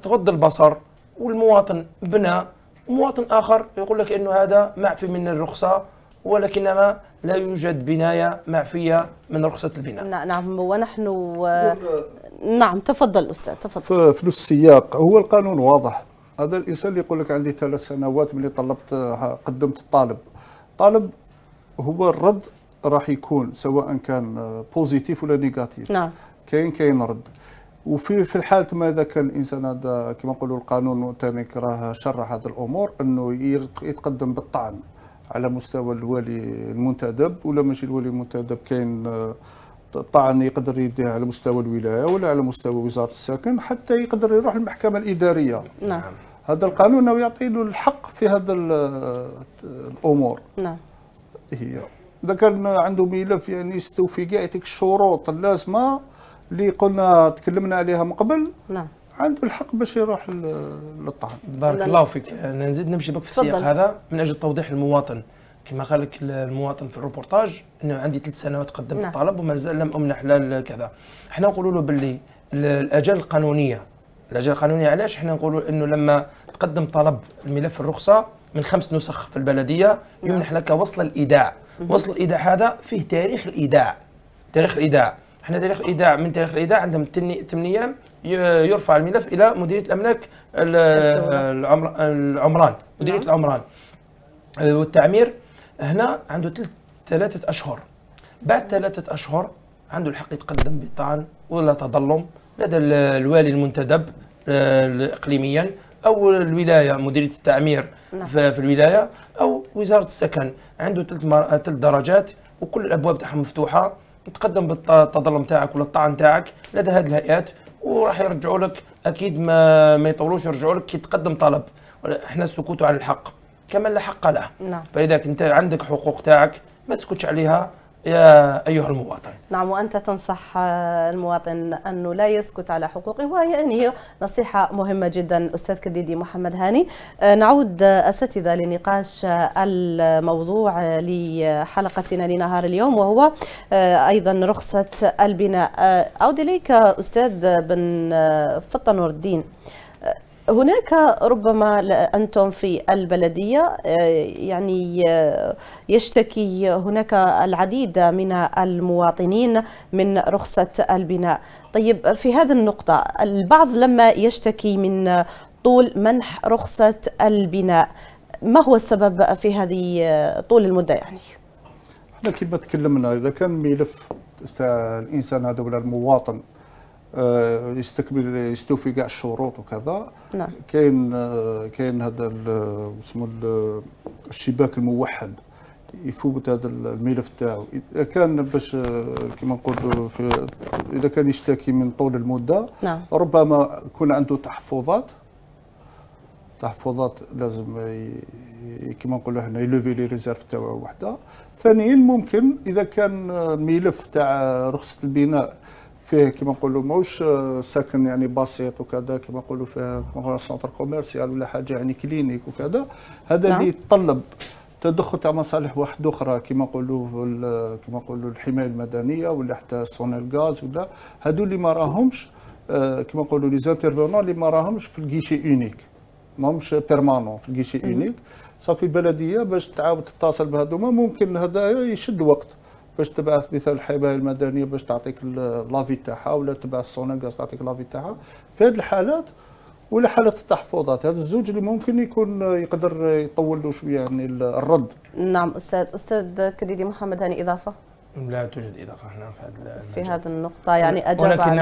تغض البصر والمواطن بنى مواطن اخر يقول لك انه هذا معفي من الرخصه ولكنما لا يوجد بنايه معفيه من رخصه البناء نعم ونحن آه، نعم تفضل استاذ تفضل في نفس السياق هو القانون واضح هذا الانسان اللي يقول لك عندي ثلاث سنوات ملي طلبت قدمت الطالب طالب هو الرد راح يكون سواء كان بوزيتيف آه، ولا نيجاتيف نعم كاين كاين رد وفي في الحالة ما اذا كان الانسان هذا كما نقولوا القانون الثاني راه شرح هذه الامور انه يتقدم بالطعن على مستوى الوالي المنتدب ولا ماشي الوالي المنتدب كاين آه، طعن يقدر يديه على مستوى الولايه ولا على مستوى وزاره السكن حتى يقدر يروح المحكمه الاداريه نعم, نعم. هذا القانون انه يعطي له الحق في هذا الأمور نعم هي إذا كان عنده ملف يعني يستوفي كاع الشروط اللازمة اللي قلنا تكلمنا عليها من قبل نعم عنده الحق باش يروح للطعن بارك الله فيك انا نزيد نمشي بك في السياق هذا من اجل توضيح المواطن كما قال لك المواطن في الروبورتاج انه عندي ثلاث سنوات قدمت نعم. طلب وما زال لم امنح لا كذا احنا نقولوا له باللي الاجال القانونيه الاجال القانونيه علاش احنا نقولوا انه لما تقدم طلب الملف الرخصه من خمس نسخ في البلديه يمنح نعم. لك وصل الايداع وصل الايداع هذا فيه تاريخ الايداع تاريخ الايداع احنا تاريخ الايداع من تاريخ الايداع عندهم 8 ايام يرفع الملف الى مديريه الاملاك العمران نعم. مديريه العمران آه، والتعمير هنا عنده ثلاثه اشهر بعد ثلاثه اشهر عنده الحق يتقدم بالطعن ولا تظلم لدى الوالي المنتدب آه، اقليميا او الولايه مديريه التعمير نعم. في الولايه او وزاره السكن عنده ثلاث مر... ثلاث درجات وكل الابواب تاعهم مفتوحه تقدم بالتظلم تاعك ولا الطعن تاعك لدى هذه الهيئات وراح يرجعوا لك اكيد ما ما يطولوش يرجعوا لك كي تقدم طلب احنا السكوت عن الحق كمن لا حق له نعم. فلذلك انت عندك حقوق تاعك ما تسكتش عليها يا أيها المواطن نعم وأنت تنصح آه، المواطن أنه لا يسكت على حقوقه وهي يعني نصيحة مهمة جدا أستاذ كديدي محمد هاني آه، نعود آه، أساتذة لنقاش الموضوع لحلقتنا لنهار اليوم وهو أيضا رخصة البناء أعود إليك أستاذ بن فطن الدين هناك ربما أنتم في البلدية آه، يعني آه، يشتكي هناك العديد من المواطنين من رخصة البناء طيب في هذه النقطة البعض لما يشتكي من طول منح رخصة البناء ما هو السبب في هذه آه، طول المدة يعني؟ احنا كما تكلمنا إذا كان ملف الإنسان هذا ولا المواطن آه، يستكمل يستوفي كاع الشروط وكذا نعم كاين آه، كاين هذا اسمه الشباك الموحد يفوت هذا الملف تاعو اذا كان باش آه، كما نقول في اذا كان يشتكي من طول المده نعم. ربما يكون عنده تحفظات تحفظات لازم كما نقولوا هنا يلوفي لي ريزيرف تاعو وحده ثانيا ممكن اذا كان ملف تاع رخصه البناء فيه كما نقولوا ماهوش آه، ساكن يعني بسيط وكذا كما نقولوا فيه سونتر كوميرسيال ولا حاجه يعني كلينيك وكذا هذا نعم. اللي يتطلب تدخل تاع مصالح واحد أخرى كما نقولوا كما نقولوا الحماية المدنية ولا حتى صون الغاز ولا هذو اللي ما راهمش آه، كما نقولوا لي زانترفونون اللي ما راهمش في الكيشي اونيك ماهمش بيرمانون في الكيشي اونيك صافي البلدية باش تعاود تتصل بهذوما ممكن هذا يشد وقت باش تبعث مثال الحمايه المدنيه باش تعطيك لافي تاعها ولا تبعث سوناغاز تعطيك لافي تاعها في هذه الحالات ولا حاله التحفظات هذا الزوج اللي ممكن يكون يقدر يطول له شويه يعني الرد نعم استاذ استاذ كريدي محمد هاني اضافه لا توجد اضافه هنا في هذا في هذه النقطه يعني اجاب ولكن على...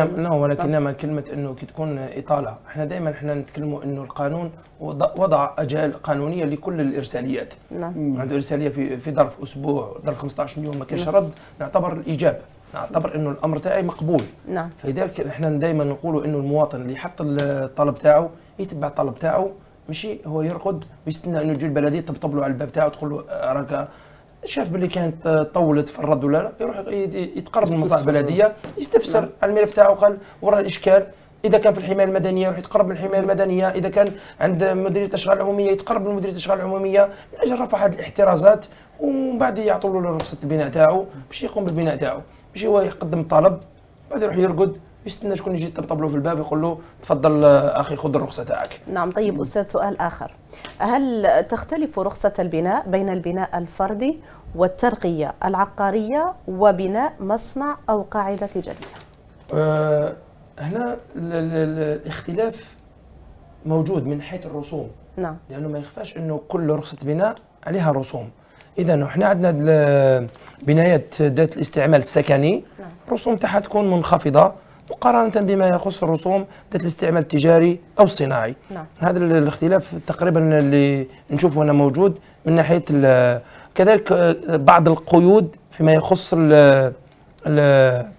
نعم, نعم. كلمه انه كي تكون اطاله احنا دائما احنا نتكلموا انه القانون وضع اجال قانونيه لكل الارساليات نعم. نعم عنده ارساليه في في ظرف اسبوع ظرف 15 يوم ما كانش نعم. رد نعتبر الايجاب نعتبر انه الامر تاعي مقبول نعم فلذلك احنا دائما نقولوا انه المواطن اللي حط الطلب تاعو يتبع الطلب تاعو ماشي هو يرقد ويستنى انه يجي البلديه تطبطب له على الباب تاعو تقول له راك شاف باللي كانت طولت في الرد ولا لا يروح يتقرب للمصالح البلديه يستفسر نعم. على الملف تاعو قال وراه الاشكال اذا كان في الحمايه المدنيه يروح يتقرب من الحمايه المدنيه اذا كان عند مديريه الاشغال العموميه يتقرب من مديريه الاشغال العموميه من اجل رفع هذه الاحترازات ومن بعد يعطوا له رخصه البناء تاعو باش يقوم بالبناء تاعو باش هو يقدم طلب بعد يروح يرقد يستنى شكون يجي يطبطب له في الباب يقول له تفضل اخي خذ الرخصه تاعك. نعم طيب استاذ سؤال اخر هل تختلف رخصه البناء بين البناء الفردي والترقية العقارية وبناء مصنع أو قاعدة تجارية أه هنا الاختلاف موجود من حيث الرسوم نعم لأنه ما يخفاش أنه كل رخصة بناء عليها رسوم إذا احنا عندنا بنايات ذات الاستعمال السكني نعم. الرسوم تاعها تكون منخفضة مقارنة بما يخص الرسوم ذات الاستعمال التجاري أو الصناعي نعم. هذا الاختلاف تقريبا اللي نشوفه هنا موجود من ناحية كذلك آه، بعض القيود فيما يخص ال آه،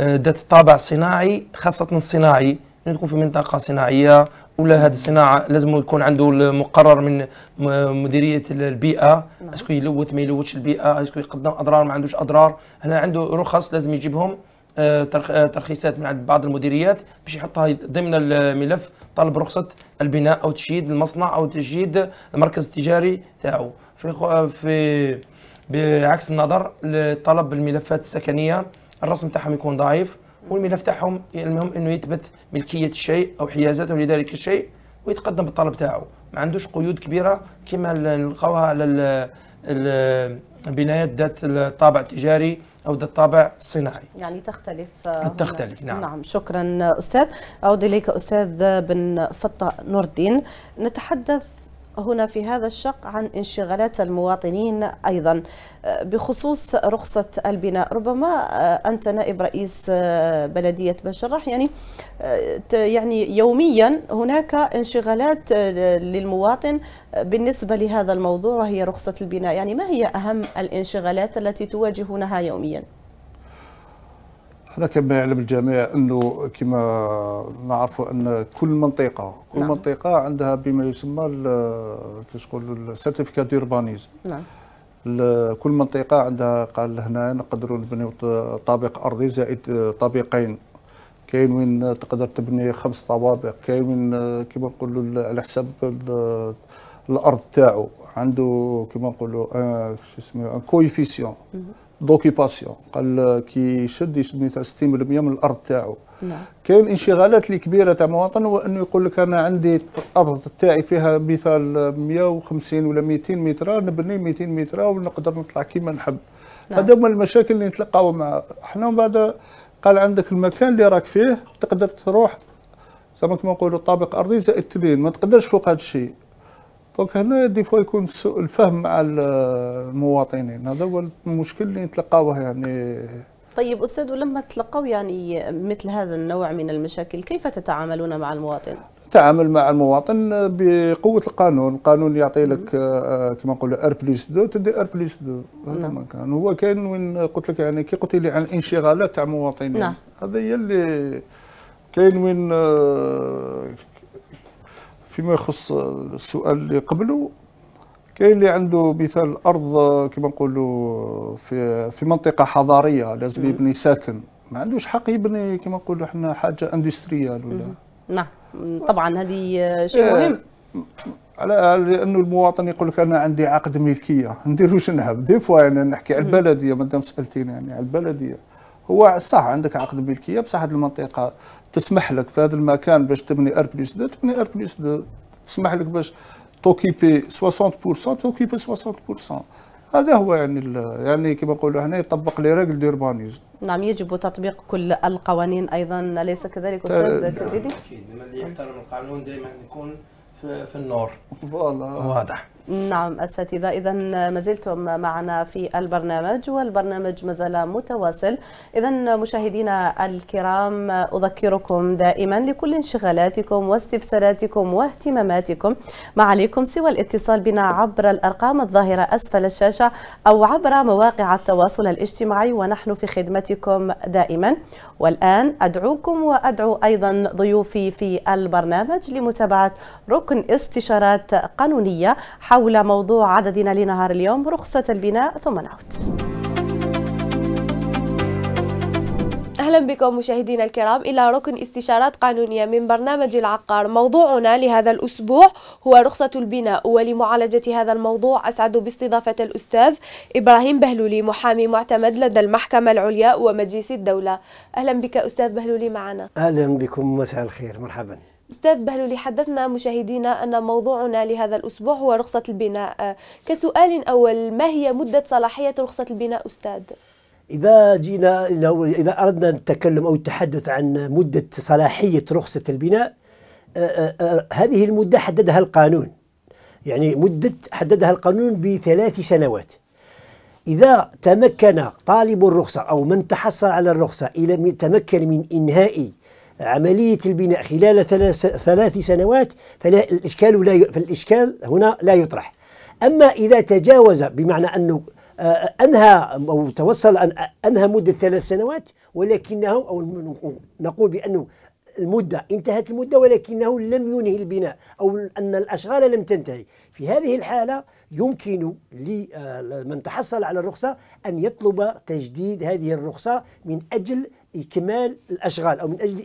ذات الطابع الصناعي خاصة الصناعي تكون في منطقة صناعية ولا هذه الصناعة لازم يكون عنده المقرر من مديرية البيئة نعم. اسكو يلوث ما يلوثش البيئة اسكو يقدم أضرار ما عندوش أضرار هنا عنده رخص لازم يجيبهم آه، ترخيصات من عند بعض المديريات باش يحطها ضمن الملف طلب رخصة البناء أو تشييد المصنع أو تشييد المركز التجاري تاعو في آه، في بعكس النظر لطلب الملفات السكنيه الرسم تاعهم يكون ضعيف والملف تاعهم المهم انه يثبت ملكيه الشيء او حيازته لذلك الشيء ويتقدم بالطلب تاعه ما عندوش قيود كبيره كما نلقاوها على البنايات ذات الطابع التجاري او ذات الطابع الصناعي يعني آه، تختلف تختلف نعم نعم شكرا استاذ اعود اليك استاذ بن فطه نور الدين نتحدث هنا في هذا الشق عن انشغالات المواطنين أيضا أه، بخصوص رخصة البناء ربما أه، أنت نائب رئيس أه، بلدية بشرح يعني يعني يوميا هناك انشغالات للمواطن بالنسبة لهذا الموضوع وهي رخصة البناء يعني ما هي أهم الانشغالات التي تواجهونها يومياً؟ احنا كما يعلم الجميع انه كما نعرفوا ان كل منطقه كل نعم. منطقه عندها بما يسمى كيفاش نقولوا السيرتيفيكا دوربانيزم نعم كل منطقه عندها قال هنا نقدروا نبنيو طابق ارضي زائد آه، طابقين كاين وين تقدر تبني خمس طوابق كاين وين آه، كما نقولوا على حساب آه، الارض تاعو عنده كما نقولوا شو اسمه كويفيسيون دوكيباسيون قال كي يشد يشد 60% من الارض تاعو نعم كاين انشغالات اللي كبيره تاع مواطن هو انه يقول لك انا عندي الارض تاعي فيها مثال 150 ولا 200 متر نبني 200 متر ونقدر نطلع كيما نحب نعم. هذا هما المشاكل اللي نتلقاو مع احنا من بعد قال عندك المكان اللي راك فيه تقدر تروح زعما كما نقولوا طابق ارضي زائد تبين ما تقدرش فوق هذا الشيء دونك هنا دي فوا يكون سوء الفهم مع المواطنين هذا هو المشكل اللي نتلقاوه يعني طيب استاذ ولما تلقوا يعني مثل هذا النوع من المشاكل كيف تتعاملون مع المواطن؟ نتعامل مع المواطن بقوه القانون، القانون يعطي لك آه، كما نقول ار بليس دو تدي ار بليس دو نعم كان هو كان وين قلت لك يعني كي قلت لي عن الانشغالات تاع المواطنين نعم هذا هي اللي كاين وين آه، فيما يخص السؤال اللي قبله كاين اللي عنده مثال الارض كما نقولوا في في منطقه حضاريه لازم يبني ساكن ما عندوش حق يبني كما نقولوا احنا حاجه اندستريال ولا نعم طبعا هذه شيء إيه، مهم على لانه المواطن يقول لك انا عندي عقد ملكيه ندير واش نهب دي فوا انا نحكي على البلديه مادام سالتيني يعني على البلديه هو صح عندك عقد ملكيه بصح هذه المنطقه تسمح لك في هذا المكان باش تبني ار بلس دو تبني ار بلس دو تسمح لك باش توكيبي 60% توكيبي 60% هذا هو يعني يعني كما نقولوا هنا يطبق لي راجل دوربانيزم نعم يجب تطبيق كل القوانين ايضا اليس كذلك استاذ كبيدي اكيد من يحترم القانون دائما يكون في, في النور فوالا واضح نعم أساتذة إذا ما زلتم معنا في البرنامج والبرنامج ما زال متواصل إذا مشاهدينا الكرام أذكركم دائما لكل انشغالاتكم واستفساراتكم واهتماماتكم ما عليكم سوى الاتصال بنا عبر الأرقام الظاهرة أسفل الشاشة أو عبر مواقع التواصل الاجتماعي ونحن في خدمتكم دائما والآن أدعوكم وأدعو أيضا ضيوفي في البرنامج لمتابعة ركن استشارات قانونية حول موضوع عددنا لنهار اليوم رخصة البناء ثم نعود أهلا بكم مشاهدينا الكرام إلى ركن استشارات قانونية من برنامج العقار موضوعنا لهذا الأسبوع هو رخصة البناء ولمعالجة هذا الموضوع أسعد باستضافة الأستاذ إبراهيم بهلولي محامي معتمد لدى المحكمة العليا ومجلس الدولة أهلا بك أستاذ بهلولي معنا أهلا بكم مساء الخير مرحبا أستاذ بهلولي حدثنا مشاهدينا أن موضوعنا لهذا الأسبوع هو رخصة البناء كسؤال أول ما هي مدة صلاحية رخصة البناء أستاذ؟ إذا جينا إذا أردنا التكلم أو التحدث عن مدة صلاحية رخصة البناء آه، آه، آه، هذه المدة حددها القانون يعني مدة حددها القانون بثلاث سنوات إذا تمكن طالب الرخصة أو من تحصل على الرخصة إلى تمكن من إنهاء عملية البناء خلال ثلاث سنوات فلا الإشكال لا فالإشكال هنا لا يطرح أما إذا تجاوز بمعنى أنه آه، أنهى أو توصل أن أنهى مدة ثلاث سنوات ولكنه أو نقول بأنه المدة انتهت المدة ولكنه لم ينهي البناء أو أن الأشغال لم تنتهي في هذه الحالة يمكن لمن آه، تحصل على الرخصة أن يطلب تجديد هذه الرخصة من أجل إكمال الأشغال أو من أجل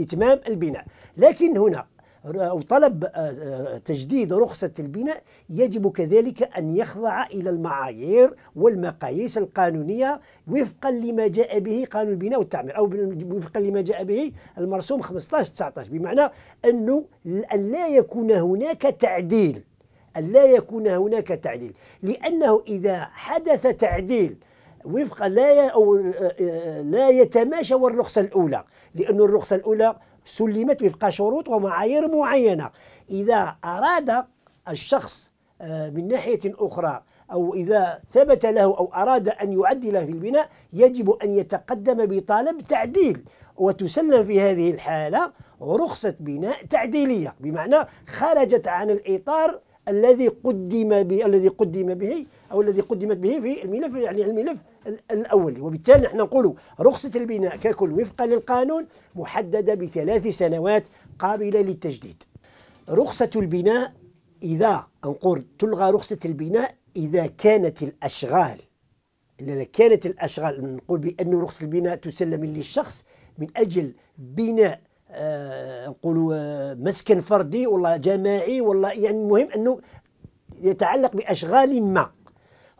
إتمام البناء لكن هنا أو طلب آه، آه، تجديد رخصة البناء يجب كذلك أن يخضع إلى المعايير والمقاييس القانونية وفقا لما جاء به قانون البناء والتعمير أو وفقا لما جاء به المرسوم 15-19 بمعنى أنه أن لا يكون هناك تعديل أن لا يكون هناك تعديل لأنه إذا حدث تعديل وفق لا أو آه، آه، لا يتماشى الرخصة الأولى لأن الرخصة الأولى سلمت وفق شروط ومعايير معينة إذا أراد الشخص آه، من ناحية أخرى أو إذا ثبت له أو أراد أن يعدل في البناء يجب أن يتقدم بطلب تعديل وتسلم في هذه الحالة رخصة بناء تعديلية بمعنى خرجت عن الإطار الذي قدم الذي قدم به او الذي قدمت به في الملف يعني الملف الاولي وبالتالي نحن نقول رخصه البناء ككل وفقا للقانون محدده بثلاث سنوات قابله للتجديد رخصه البناء اذا نقول تلغى رخصه البناء اذا كانت الاشغال إذا كانت الاشغال نقول بان رخصه البناء تسلم للشخص من اجل بناء نقولوا آه، آه، مسكن فردي ولا جماعي ولا يعني المهم انه يتعلق باشغال ما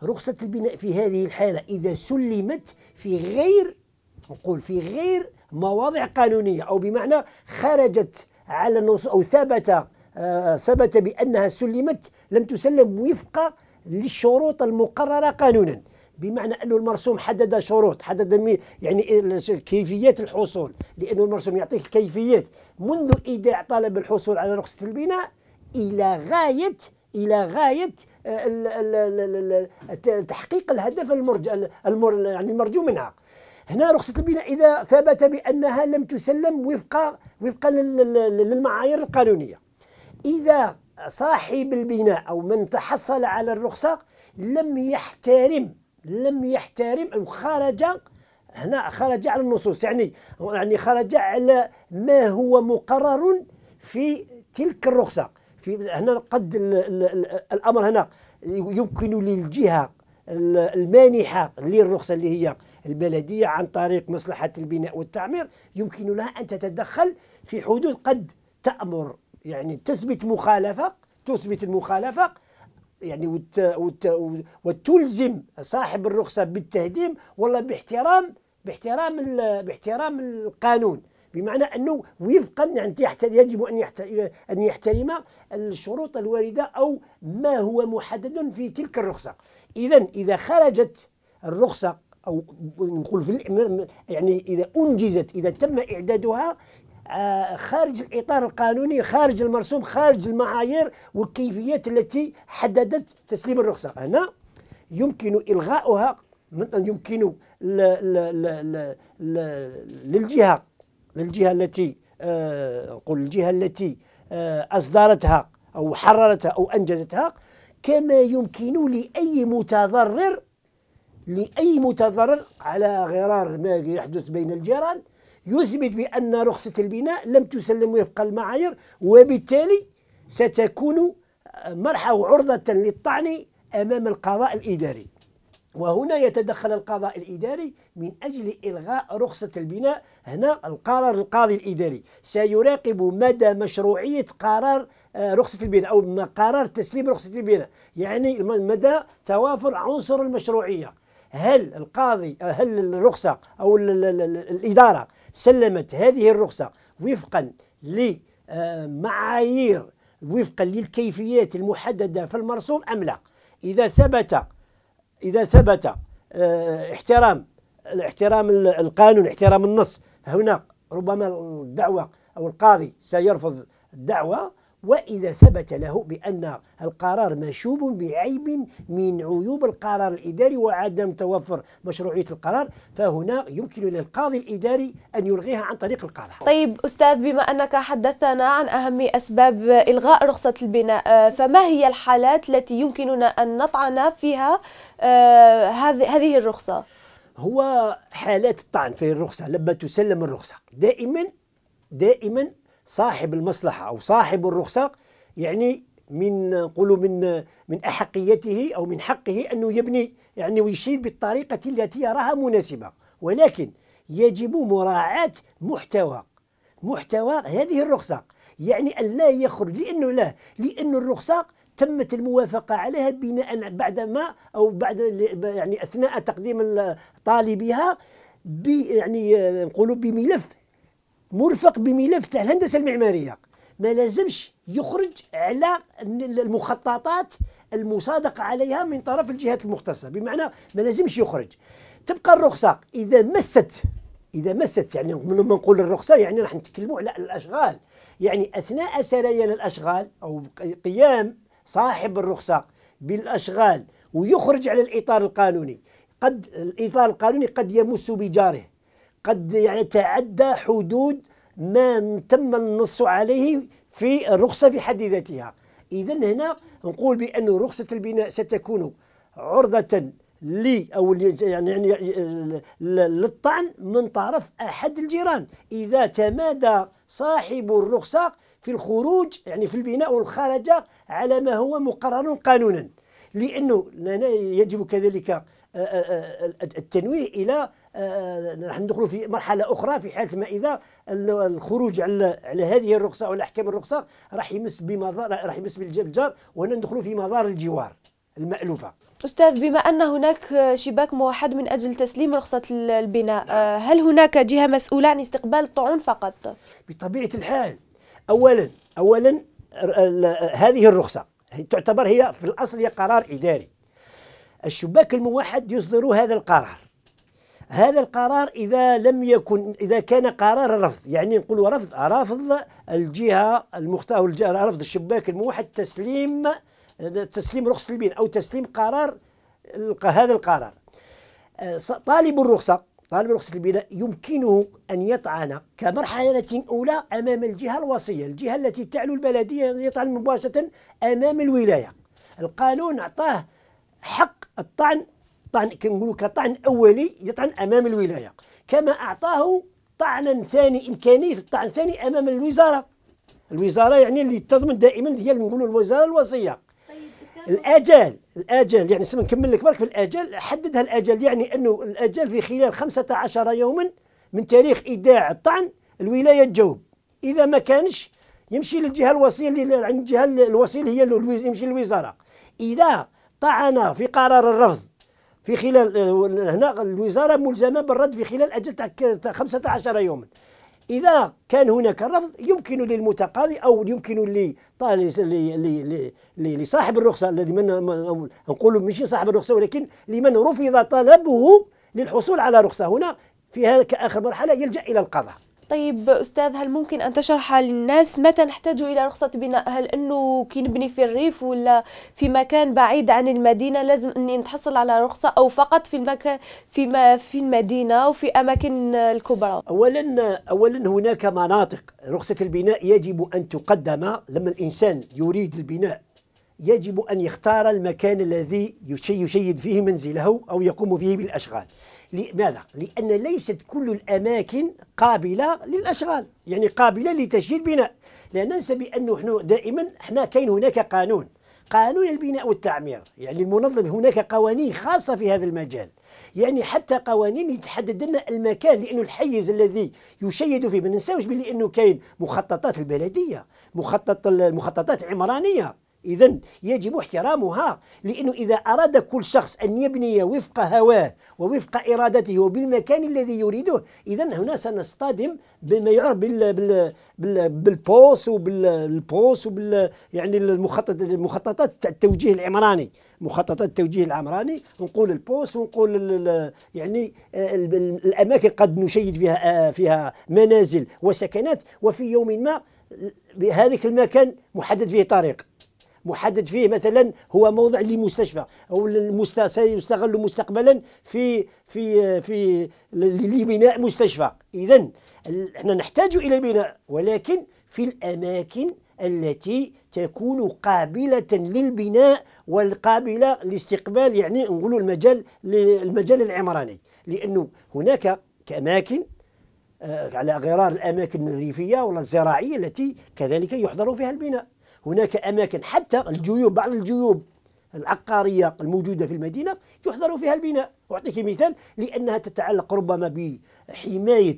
رخصة البناء في هذه الحالة إذا سلمت في غير نقول في غير مواضع قانونية أو بمعنى خرجت على النصوص أو ثبت آه، ثبت بأنها سلمت لم تسلم وفق للشروط المقررة قانونا بمعنى انه المرسوم حدد شروط حدد يعني كيفيه الحصول لانه المرسوم يعطيك الكيفيات منذ ايداع طلب الحصول على رخصه البناء الى غايه الى غايه آه، تحقيق الهدف المرج المر يعني المرجو منها هنا رخصة البناء إذا ثبت بأنها لم تسلم وفق وفقا للمعايير القانونية إذا صاحب البناء أو من تحصل على الرخصة لم يحترم لم يحترم أو خرج هنا خرج على النصوص يعني يعني خرج على ما هو مقرر في تلك الرخصة في هنا قد الـ الـ الـ الأمر هنا يمكن للجهة المانحة للرخصة اللي هي البلدية عن طريق مصلحة البناء والتعمير يمكن لها أن تتدخل في حدود قد تأمر يعني تثبت مخالفة تثبت المخالفة يعني وت وت وتلزم صاحب الرخصه بالتهديم ولا باحترام باحترام باحترام القانون بمعنى انه وفقا يعني يجب ان ان يحترم الشروط الوارده او ما هو محدد في تلك الرخصه اذا اذا خرجت الرخصه او نقول في يعني اذا انجزت اذا تم اعدادها آه، خارج الإطار القانوني خارج المرسوم خارج المعايير والكيفيات التي حددت تسليم الرخصة هنا يمكن إلغاؤها يمكن للجهة للجهة التي نقول آه، الجهة التي آه، أصدرتها أو حررتها أو أنجزتها كما يمكن لأي متضرر لأي متضرر على غرار ما يحدث بين الجيران يثبت بأن رخصة البناء لم تسلم وفق المعايير وبالتالي ستكون مرحى وعرضة للطعن أمام القضاء الإداري وهنا يتدخل القضاء الإداري من أجل إلغاء رخصة البناء هنا القرار القاضي الإداري سيراقب مدى مشروعية قرار آه، رخصة البناء أو قرار تسليم رخصة البناء يعني مدى توافر عنصر المشروعية هل القاضي آه، هل الرخصة أو الإدارة سلمت هذه الرخصة وفقا لمعايير آه، وفقا للكيفيات المحددة في المرسوم أم لا إذا ثبت إذا ثبت آه، احترام احترام القانون احترام النص هنا ربما الدعوة أو القاضي سيرفض الدعوة وإذا ثبت له بأن القرار مشوب بعيب من عيوب القرار الإداري وعدم توفر مشروعية القرار فهنا يمكن للقاضي الإداري أن يلغيها عن طريق القضاء طيب أستاذ بما أنك حدثنا عن أهم أسباب إلغاء رخصة البناء آه، فما هي الحالات التي يمكننا أن نطعن فيها آه، هذه الرخصة؟ هو حالات الطعن في الرخصة لما تسلم الرخصة دائما دائما صاحب المصلحة أو صاحب الرخصة يعني من نقولوا من من أحقيته أو من حقه أنه يبني يعني ويشيد بالطريقة التي يراها مناسبة ولكن يجب مراعاة محتوى محتوى هذه الرخصة يعني أن لا يخرج لأنه لا لأن الرخصة تمت الموافقة عليها بناء بعدما أو بعد يعني أثناء تقديم طالبها يعني نقولوا بملف مرفق بملف تاع الهندسه المعماريه ما لازمش يخرج على المخططات المصادقه عليها من طرف الجهات المختصه بمعنى ما لازمش يخرج تبقى الرخصه اذا مست اذا مست يعني لما نقول الرخصه يعني راح نتكلموا على الاشغال يعني اثناء سريان الاشغال او قيام صاحب الرخصه بالاشغال ويخرج على الاطار القانوني قد الاطار القانوني قد يمس بجاره قد يعني تعدى حدود ما تم النص عليه في الرخصة في حد ذاتها إذا هنا نقول بأن رخصة البناء ستكون عرضة لي أو يعني يعني للطعن من طرف أحد الجيران إذا تمادى صاحب الرخصة في الخروج يعني في البناء والخرج على ما هو مقرر قانونا لأنه يجب كذلك آه، آه، آه، التنويه إلى راح ندخلوا في مرحله اخرى في حاله ما اذا الخروج على على هذه الرخصه ولا احكام الرخصه راح يمس بمضار راح يمس بالجار وهنا ندخلوا في مضار الجوار المألوفة أستاذ بما أن هناك شباك موحد من أجل تسليم رخصة البناء نعم. آه، هل هناك جهة مسؤولة عن استقبال الطعون فقط؟ بطبيعة الحال أولا أولا هذه الرخصة تعتبر هي في الأصل هي قرار إداري الشباك الموحد يصدر هذا القرار هذا القرار إذا لم يكن إذا كان قرار رفض يعني نقول رفض رفض الجهة المختار الجهة رفض الشباك الموحد تسليم تسليم رخصة البين أو تسليم قرار هذا القرار طالب الرخصة طالب رخصة البناء يمكنه أن يطعن كمرحلة أولى أمام الجهة الوصية الجهة التي تعلو البلدية يطعن مباشرة أمام الولاية القانون أعطاه حق الطعن طعن كنقولوا كطعن اولي يطعن امام الولايه كما اعطاه طعنا ثاني امكانيه الطعن ثاني امام الوزاره الوزاره يعني اللي تضمن دائما هي اللي نقولوا الوزاره الوصيه طيب، الاجال الاجال يعني سما نكمل لك برك في الاجال حددها الاجال يعني انه الاجال في خلال 15 يوما من تاريخ ايداع الطعن الولايه تجاوب اذا ما كانش يمشي للجهه الوصيه اللي عند الجهه الوصيه هي يمشي للوزاره اذا طعن في قرار الرفض في خلال آه، هنا الوزاره ملزمه بالرد في خلال اجل تاع 15 يوما اذا كان هناك رفض يمكن للمتقاضي او يمكن لصاحب الرخصه الذي من نقول ماشي صاحب الرخصه ولكن لمن رفض طلبه للحصول على رخصه هنا في هذا كاخر مرحله يلجا الى القضاء طيب استاذ هل ممكن ان تشرح للناس متى نحتاج الى رخصه بناء هل انه كي نبني في الريف ولا في مكان بعيد عن المدينه لازم اني نتحصل على رخصه او فقط في المكان في ما في المدينه وفي اماكن الكبرى اولا اولا هناك مناطق رخصه البناء يجب ان تقدم لما الانسان يريد البناء يجب ان يختار المكان الذي يشيد فيه منزله او يقوم فيه بالاشغال لماذا؟ لأن ليست كل الأماكن قابلة للأشغال يعني قابلة لتشييد بناء لا ننسى بأنه نحن دائما احنا كاين هناك قانون قانون البناء والتعمير يعني المنظم هناك قوانين خاصة في هذا المجال يعني حتى قوانين يتحدد لنا المكان لأنه الحيز الذي يشيد فيه ما ننساوش بلي أنه كاين مخططات البلدية مخطط المخططات العمرانية إذا يجب احترامها لأنه إذا أراد كل شخص أن يبني وفق هواه ووفق إرادته وبالمكان الذي يريده إذا هنا سنصطدم بما يعرف بال بال بال بالبوس وبالبوس وبال يعني المخطط المخططات التوجيه العمراني مخططات التوجيه العمراني نقول البوس ونقول يعني الأماكن قد نشيد فيها فيها منازل وسكنات وفي يوم ما بهذاك المكان محدد فيه طريق محدد فيه مثلا هو موضع لمستشفى او سيستغل مستقبلا في في في لبناء مستشفى اذا احنا نحتاج الى البناء ولكن في الاماكن التي تكون قابلة للبناء والقابلة لاستقبال يعني نقولوا المجال المجال العمراني لأنه هناك كأماكن آه، على غرار الأماكن الريفية ولا الزراعية التي كذلك يحضر فيها البناء هناك أماكن حتى الجيوب بعض الجيوب العقارية الموجودة في المدينة يحظر فيها البناء أعطيك مثال لأنها تتعلق ربما بحماية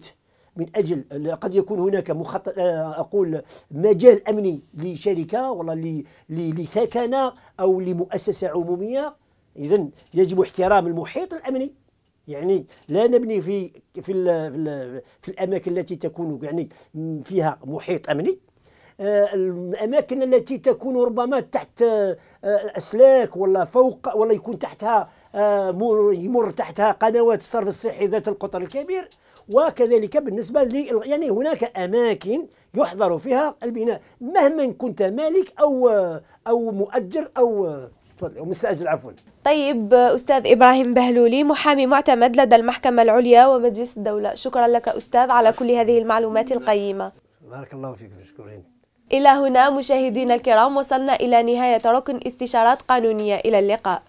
من اجل قد يكون هناك مخطط اقول مجال امني لشركه ولا لثكنه او لمؤسسه عموميه اذا يجب احترام المحيط الامني يعني لا نبني في في ال في, ال في الاماكن التي تكون يعني فيها محيط امني الاماكن التي تكون ربما تحت آه، اسلاك ولا فوق ولا يكون تحتها آه، يمر تحتها قنوات الصرف الصحي ذات القطر الكبير وكذلك بالنسبة لي يعني هناك أماكن يحضر فيها البناء مهما كنت مالك أو أو مؤجر أو أو مستأجر عفوا طيب أستاذ إبراهيم بهلولي محامي معتمد لدى المحكمة العليا ومجلس الدولة شكرا لك أستاذ على كل هذه المعلومات القيمة بارك الله فيك مشكورين إلى هنا مشاهدينا الكرام وصلنا إلى نهاية ركن استشارات قانونية إلى اللقاء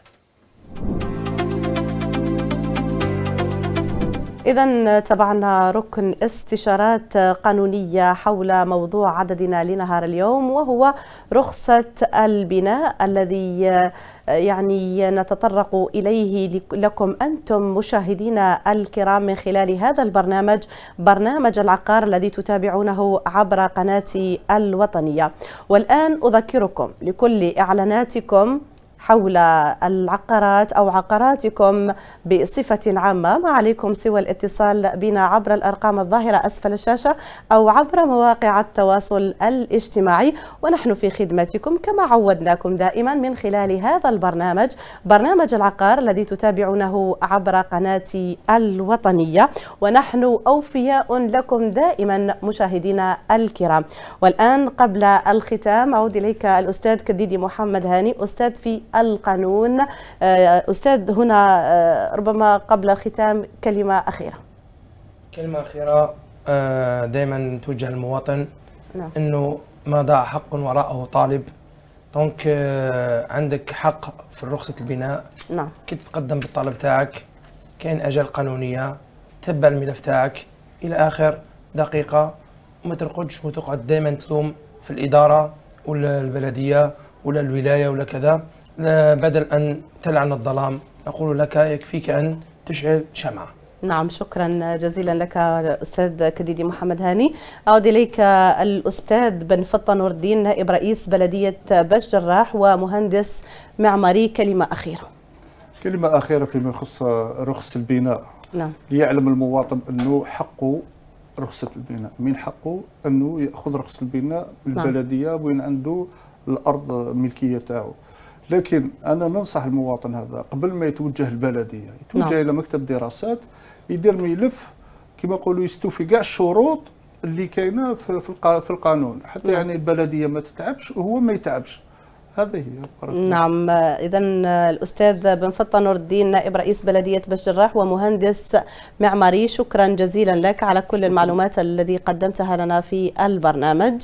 إذا تابعنا ركن استشارات قانونية حول موضوع عددنا لنهار اليوم وهو رخصة البناء الذي آه، يعني نتطرق إليه لكم أنتم مشاهدينا الكرام من خلال هذا البرنامج برنامج العقار الذي تتابعونه عبر قناتي الوطنية والآن أذكركم لكل إعلاناتكم حول العقارات أو عقاراتكم بصفة عامة ما عليكم سوى الاتصال بنا عبر الأرقام الظاهرة أسفل الشاشة أو عبر مواقع التواصل الاجتماعي ونحن في خدمتكم كما عودناكم دائما من خلال هذا البرنامج برنامج العقار الذي تتابعونه عبر قناة الوطنية ونحن أوفياء لكم دائما مشاهدينا الكرام والآن قبل الختام أعود إليك الأستاذ كديدي محمد هاني أستاذ في القانون آه، أستاذ هنا آه، ربما قبل الختام كلمة أخيرة كلمة أخيرة آه، دائما توجه المواطن نعم. أنه ما ضاع حق وراءه طالب دونك عندك حق في رخصة البناء نعم كي تتقدم بالطلب تاعك كاين أجل قانونية تبع الملف تاعك إلى آخر دقيقة وما ترقدش وتقعد دائما تلوم في الإدارة ولا البلدية ولا الولاية ولا كذا آه، بدل أن تلعن الظلام أقول لك يكفيك أن تشعل شمعة نعم شكرا جزيلا لك أستاذ كديدي محمد هاني أعود إليك الأستاذ بن فطة نور الدين نائب رئيس بلدية باش جراح ومهندس معماري كلمة أخيرة كلمة أخيرة فيما يخص رخص البناء نعم ليعلم المواطن أنه حقه رخصة البناء من حقه أنه يأخذ رخص البناء من نعم. البلدية وين عنده الأرض ملكية تاعه لكن انا ننصح المواطن هذا قبل ما يتوجه البلديه يتوجه نعم. الى مكتب دراسات يدير ملف كما يقولوا يستوفي كاع الشروط اللي كاينه في القانون حتى نعم. يعني البلديه ما تتعبش وهو ما يتعبش هذه هي نعم اذا الاستاذ بن فطه نور الدين نائب رئيس بلديه بالجراح ومهندس معماري شكرا جزيلا لك على كل شكرا. المعلومات الذي قدمتها لنا في البرنامج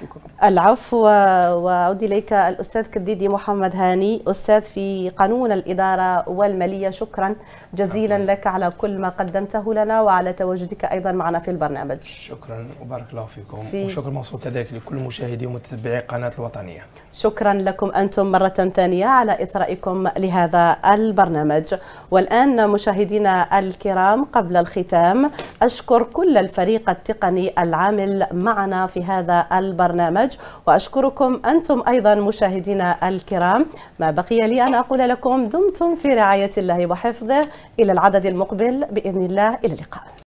شكرا العفو واعود اليك الاستاذ كديدي محمد هاني استاذ في قانون الاداره والماليه شكرا جزيلا شكرا. نعم. لك على كل ما قدمته لنا وعلى تواجدك ايضا معنا في البرنامج شكرا وبارك الله فيكم في وشكرا موصول كذلك لكل مشاهدي ومتتبعي قناه الوطنيه شكرا لكم أنتم مرة ثانية على إثرائكم لهذا البرنامج والآن مشاهدينا الكرام قبل الختام أشكر كل الفريق التقني العامل معنا في هذا البرنامج وأشكركم أنتم أيضا مشاهدينا الكرام ما بقي لي أن أقول لكم دمتم في رعاية الله وحفظه إلى العدد المقبل بإذن الله إلى اللقاء